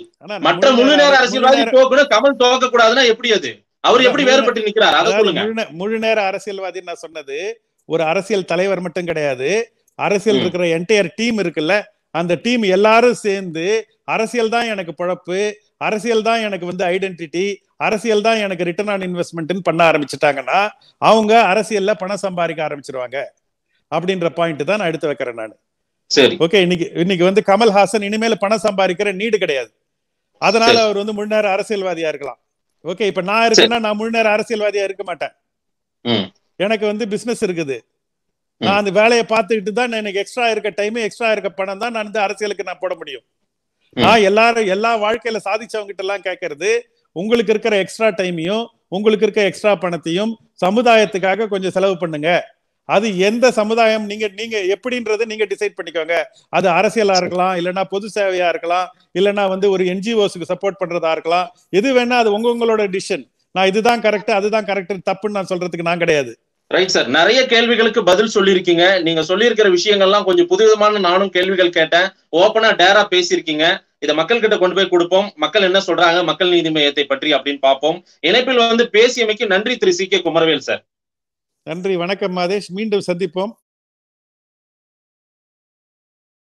மற்ற முழு நேர அரசியல்வாதி போகணும் கமல் தோக்க கூடாதுன்னா எப்படி அது அவர் எப்படி வேறுபட்டு நிக்கிறார் அதை சொல்லுங்க முழு நேர அரசியல்வாதி நான் சொன்னது ஒரு அரசியல் தலைவர் மட்டும் கிடையாது அரசியல் இருக்கிற என்டையர் டீம் இருக்குல்ல அந்த டீம் எல்லாரும் சேர்ந்து அரசியல் தான் எனக்கு பழப்பு அரசியல் தான் எனக்கு வந்து ஐடென்டிட்டி அரசியல் தான் எனக்கு ரிட்டர்ன் ஆன் இன்வெஸ்ட்மெண்ட்னு பண்ண ஆரம்பிச்சிட்டாங்கன்னா அவங்க அரசியல்ல பணம் சம்பாதிக்க ஆரம்பிச்சிருவாங்க அப்படின்ற பாயிண்ட் தான் நான் எடுத்து வைக்கிறேன் நான் சரி ஓகே இன்னைக்கு இன்னைக்கு வந்து கமல்ஹாசன் இனிமேல பணம் சம்பாதிக்கிற நீடு கிடையாது அதனால அவர் வந்து முழு நேரம் அரசியல்வாதியா இருக்கலாம் ஓகே இப்ப நான் இருக்கேன்னா நான் முழு நேரம் அரசியல்வாதியா இருக்க மாட்டேன் எனக்கு வந்து பிசினஸ் இருக்குது நான் அந்த வேலையை பார்த்துக்கிட்டு தான் எனக்கு எக்ஸ்ட்ரா இருக்க டைம் எக்ஸ்ட்ரா இருக்க பணம் தான் நான் இந்த அரசியலுக்கு நான் போட முடியும் நான் எல்லாரும் எல்லா வாழ்க்கையில சாதிச்சவங்கிட்ட எல்லாம் கேட்கறது உங்களுக்கு இருக்கிற எக்ஸ்ட்ரா டைமையும் உங்களுக்கு இருக்க எக்ஸ்ட்ரா பணத்தையும் சமுதாயத்துக்காக கொஞ்சம் செலவு பண்ணுங்க அது எந்த சமுதாயம் நீங்க நீங்க எப்படின்றது நீங்க டிசைட் பண்ணிக்கோங்க அது அரசியலா இருக்கலாம் இல்லைன்னா பொது சேவையா இருக்கலாம் இல்லைன்னா வந்து ஒரு என்ஜிஓஸுக்கு சப்போர்ட் பண்றதா இருக்கலாம் எது வேணா அது உங்க உங்களோட டிசிஷன் நான் இதுதான் கரெக்ட் அதுதான் கரெக்ட் தப்புன்னு நான் சொல்றதுக்கு நான் கிடையாது ரைட் சார் நிறைய கேள்விகளுக்கு பதில் சொல்லியிருக்கீங்க நீங்க சொல்லியிருக்கிற விஷயங்கள்லாம் கொஞ்சம் புதுவிதமான நானும் கேள்விகள் கேட்டேன் ஓப்பனா டேரா பேசியிருக்கீங்க இதை மக்கள் கிட்ட கொண்டு போய் கொடுப்போம் மக்கள் என்ன சொல்றாங்க மக்கள் நீதி மையத்தை பற்றி அப்படின்னு பார்ப்போம் இணைப்பில் வந்து பேசியமைக்கு நன்றி திரு சி கே குமரவேல் சார் நன்றி வணக்கம் மாதேஷ் மீண்டும் சந்திப்போம்